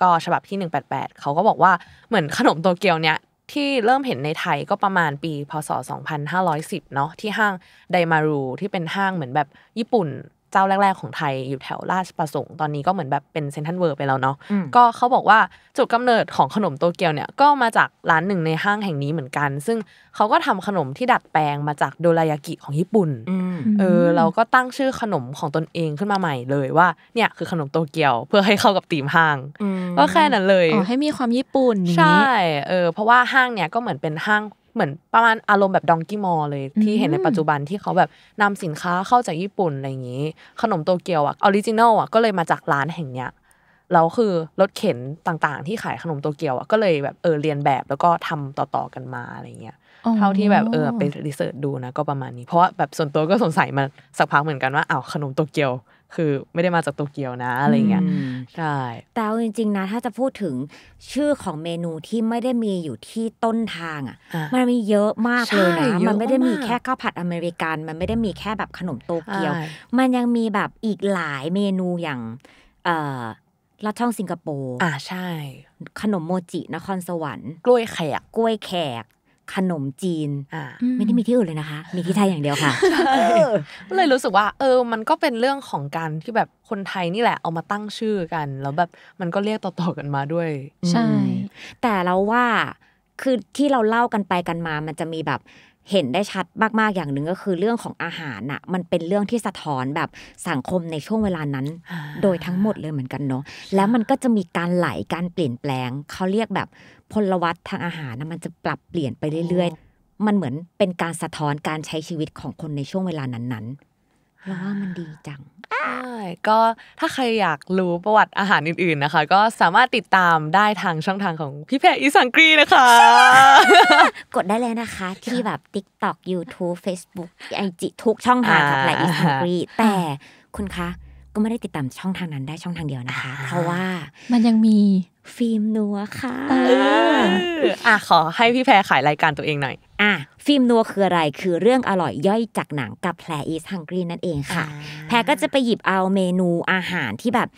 ก็ฉบับที่ 188 เขาก็บอกว่าเหมือนขนมโตเกียวเนี้ยที่เริ่มเห็นในไทยก็ประมาณปีพศ 2510 เนาะที่ห้างไดมารูที่เป็นห้างเหมือนแบบญี่ปุ่นจ้าแรกๆของไทยอยู่แถวราชประสงค์ตอนนี้ก็เหมือนแบบเป็นเซนทันเวิร์ไปแล้วเนาะก็เขาบอกว่าจุดกำเนิดของขนมโตเกียวเนี่ยก็มาจากร้านหนึ่งในห้างแห่งนี้เหมือนกัน ซึ่งเขาก็ทำขนมที่ดัดแปลงมาจากโดรายากิของญี่ปุ่นเออเราก็ตั้งชื่อขนมของตนเองขึ้นมาใหม่เลยว่าเนี่ยคือขนมโตเกียวเพื่อให้เข้ากับธีมห้างก็แค่นั้นเลยให้มีความญี่ปุ่นใช่เออเพราะว่าห้างเนี่ยก็เหมือนเป็นห้างเหมือนประมาณอารมณ์แบบดองกี้มอลเลยที่เห็นในปัจจุบันที่เขาแบบนำสินค้าเข้าจากญี่ปุ่นอะไรอย่างนี้ ขนมโตเกียวอ่ะออริจินอลอ่ะก็เลยมาจากร้านแห่งเนี้ยแล้วคือรถเข็นต่างๆ ที่ขายขนมโตเกียวอ่ะก็เลยแบบเออเรียนแบบแล้วก็ทำต่อๆกันมาอะไรเงี้ยเท่าที่แบบเออไปรีเสิร์ชดูนะก็ประมาณนี้เพราะว่าแบบส่วนตัวก็สงสัยมาสักพักเหมือนกันว่าอ้าวขนมโตเกียวคือไม่ได้มาจากโตเกียวนะอะไรเงี้ย ใช่ แต่จริง ๆนะถ้าจะพูดถึงชื่อของเมนูที่ไม่ได้มีอยู่ที่ต้นทางอ่ะ มันมีเยอะมากเลยนะมันไม่ได้มีแค่ข้าวผัดอเมริกัน มันไม่ได้มีแค่แบบขนมโตเกียว มันยังมีแบบอีกหลายเมนูอย่างเอ่อลัดช่องสิงคโปร์ อ่าใช่ ขนมโมจินครสวรรค์ กล้วยแขกกล้วยแขกขนมจีน อ่า ไม่ได้มีที่อื่นเลยนะคะ มีที่ไทยอย่างเดียวค่ะเลยรู้สึกว่า เออ มันก็เป็นเรื่องของการที่แบบ คนไทยนี่แหละ เอามาตั้งชื่อกัน แล้วแบบ มันก็เรียกต่อๆกันมาด้วย ใช่ แต่เราว่า คือที่เราเล่ากันไปกันมา มันจะมีแบบเห็นได้ชัดมากๆอย่างหนึ่งก็คือเรื่องของอาหารน่ะมันเป็นเรื่องที่สะท้อนแบบสังคมในช่วงเวลานั้น โดยทั้งหมดเลยเหมือนกันเนาะแล้วมันก็จะมีการไหลการเปลี่ยนแปลง เขาเรียกแบบพลวัตทางอาหารน่ะมันจะปรับเปลี่ยนไปเรื่อยๆ มันเหมือนเป็นการสะท้อนการใช้ชีวิตของคนในช่วงเวลานั้นๆเราว่ามันดีจังใช่ก็ถ้าใครอยากรู้ประวัติอาหารอื่นๆนะคะ ก็สามารถติดตามได้ทางช่องทางของพี่แพรอีสังกรีนะคะ กดได้เลยนะคะ ที่แบบ TikTok YouTube Facebook จีทุกช่องทางค่ะแพรอีสังกรี แต่คุณคะก็ไม่ได้ติดตามช่องทางนั้นได้ช่องทางเดียวนะคะ เพราะว่ามันยังมีฟิล์มนัวค่ะอ่าขอให้พี่แพรขายรายการตัวเองหน่อยอ่ะฟิล์มนัวคืออะไรคือเรื่องอร่อยย่อยจากหนังกับแพรอีสฮังกรีนั่นเองค่ะ แพรก็จะไปหยิบเอาเมนูอาหารที่แบบ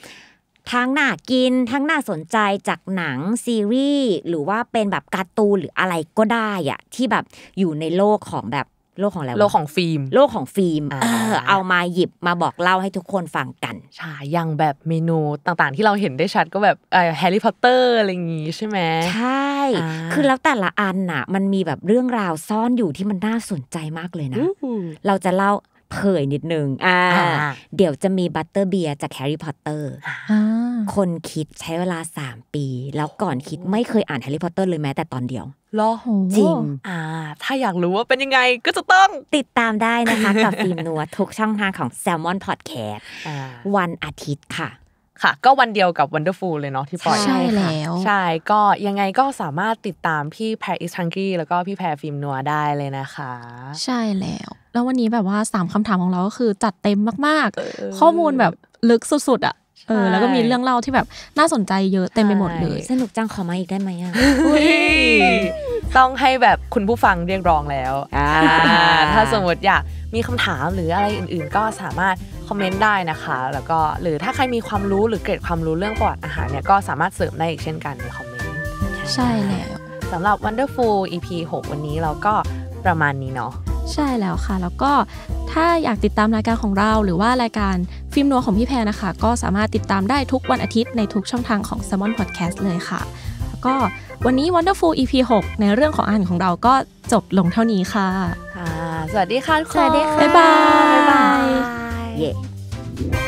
ทั้งน่ากินทั้งน่าสนใจจากหนังซีรีส์หรือว่าเป็นแบบการ์ตูนหรืออะไรก็ได้อะที่แบบอยู่ในโลกของแบบโลกของอะไรโลกของฟิล์มโลกของฟิล์มเออเอามาหยิบมาบอกเล่าให้ทุกคนฟังกันใช่ยังแบบเมนูต่างๆที่เราเห็นได้ชัดก็แบบแฮร์รี่พอตเตอร์อะไรอย่างงี้ใช่ไหมใช่ คือแล้วแต่ละอันน่ะ มันมีแบบเรื่องราวซ่อนอยู่ที่มันน่าสนใจมากเลยนะ เราจะเล่าเผยนิดนึง อ่า เดี๋ยวจะมีบัตเตอร์เบียร์จากแฮร์รี่พอตเตอร์คนคิดใช้เวลา 3 ปี แล้วก่อนคิดไม่เคยอ่านแฮร์รี่พอตเตอร์เลยแม้แต่ตอนเดียวรอจริง อ่า ถ้าอยากรู้ว่าเป็นยังไงก็จะต้องติดตามได้นะคะกับฟิล์มนัว ทุกช่องทางของแซลมอนพอดแคสต์วันอาทิตย์ค่ะค่ะ ก็วันเดียวกับ Wonderful เลยเนาะที่ปล่อยใช่แล้ว ใช่ก็ยังไงก็สามารถติดตามพี่แพรอิสทังกี้ แล้วก็พี่แพรฟิล์มนัวได้เลยนะคะ ใช่แล้ว แล้ววันนี้แบบว่า 3คำถามของเราก็คือจัดเต็มมาก ๆ ข้อมูลแบบลึกสุด ๆอ่ะเออแล้วก็มีเรื่องเล่าที่แบบน่าสนใจเยอะเต็มไปหมดเลยสนุกจังขอมาอีกได้ไหมอ่ะต้องให้แบบคุณผู้ฟังเรียกร้องแล้ว ถ้าสมมติอยากมีคำถามหรืออะไรอื่นๆ ก็สามารถคอมเมนต์ได้นะคะ แล้วก็หรือถ้าใครมีความรู้หรือเกร็ดความรู้เรื่องปอดอาหารเนี่ยก็สามารถเสริมได้อีกเช่นกันในคอมเมนต์ใช่แล้วสำหรับ Wonderful EP 6 วันนี้เราก็ประมาณนี้เนาะใช่แล้วค่ะแล้วก็ถ้าอยากติดตามรายการของเราหรือว่ารายการฟิล์มนัวของพี่แพรนะคะ ก็สามารถติดตามได้ทุกวันอาทิตย์ในทุกช่องทางของ s ซมอนพอดแคสตเลยค่ะ แล้วก็วันนี้ Wonderful EP 6 ในเรื่องของอ่านของเราก็จบลงเท่านี้ค่ะ สวัสดีค่ะสวัสดีค่ะบ๊ายบาย เย้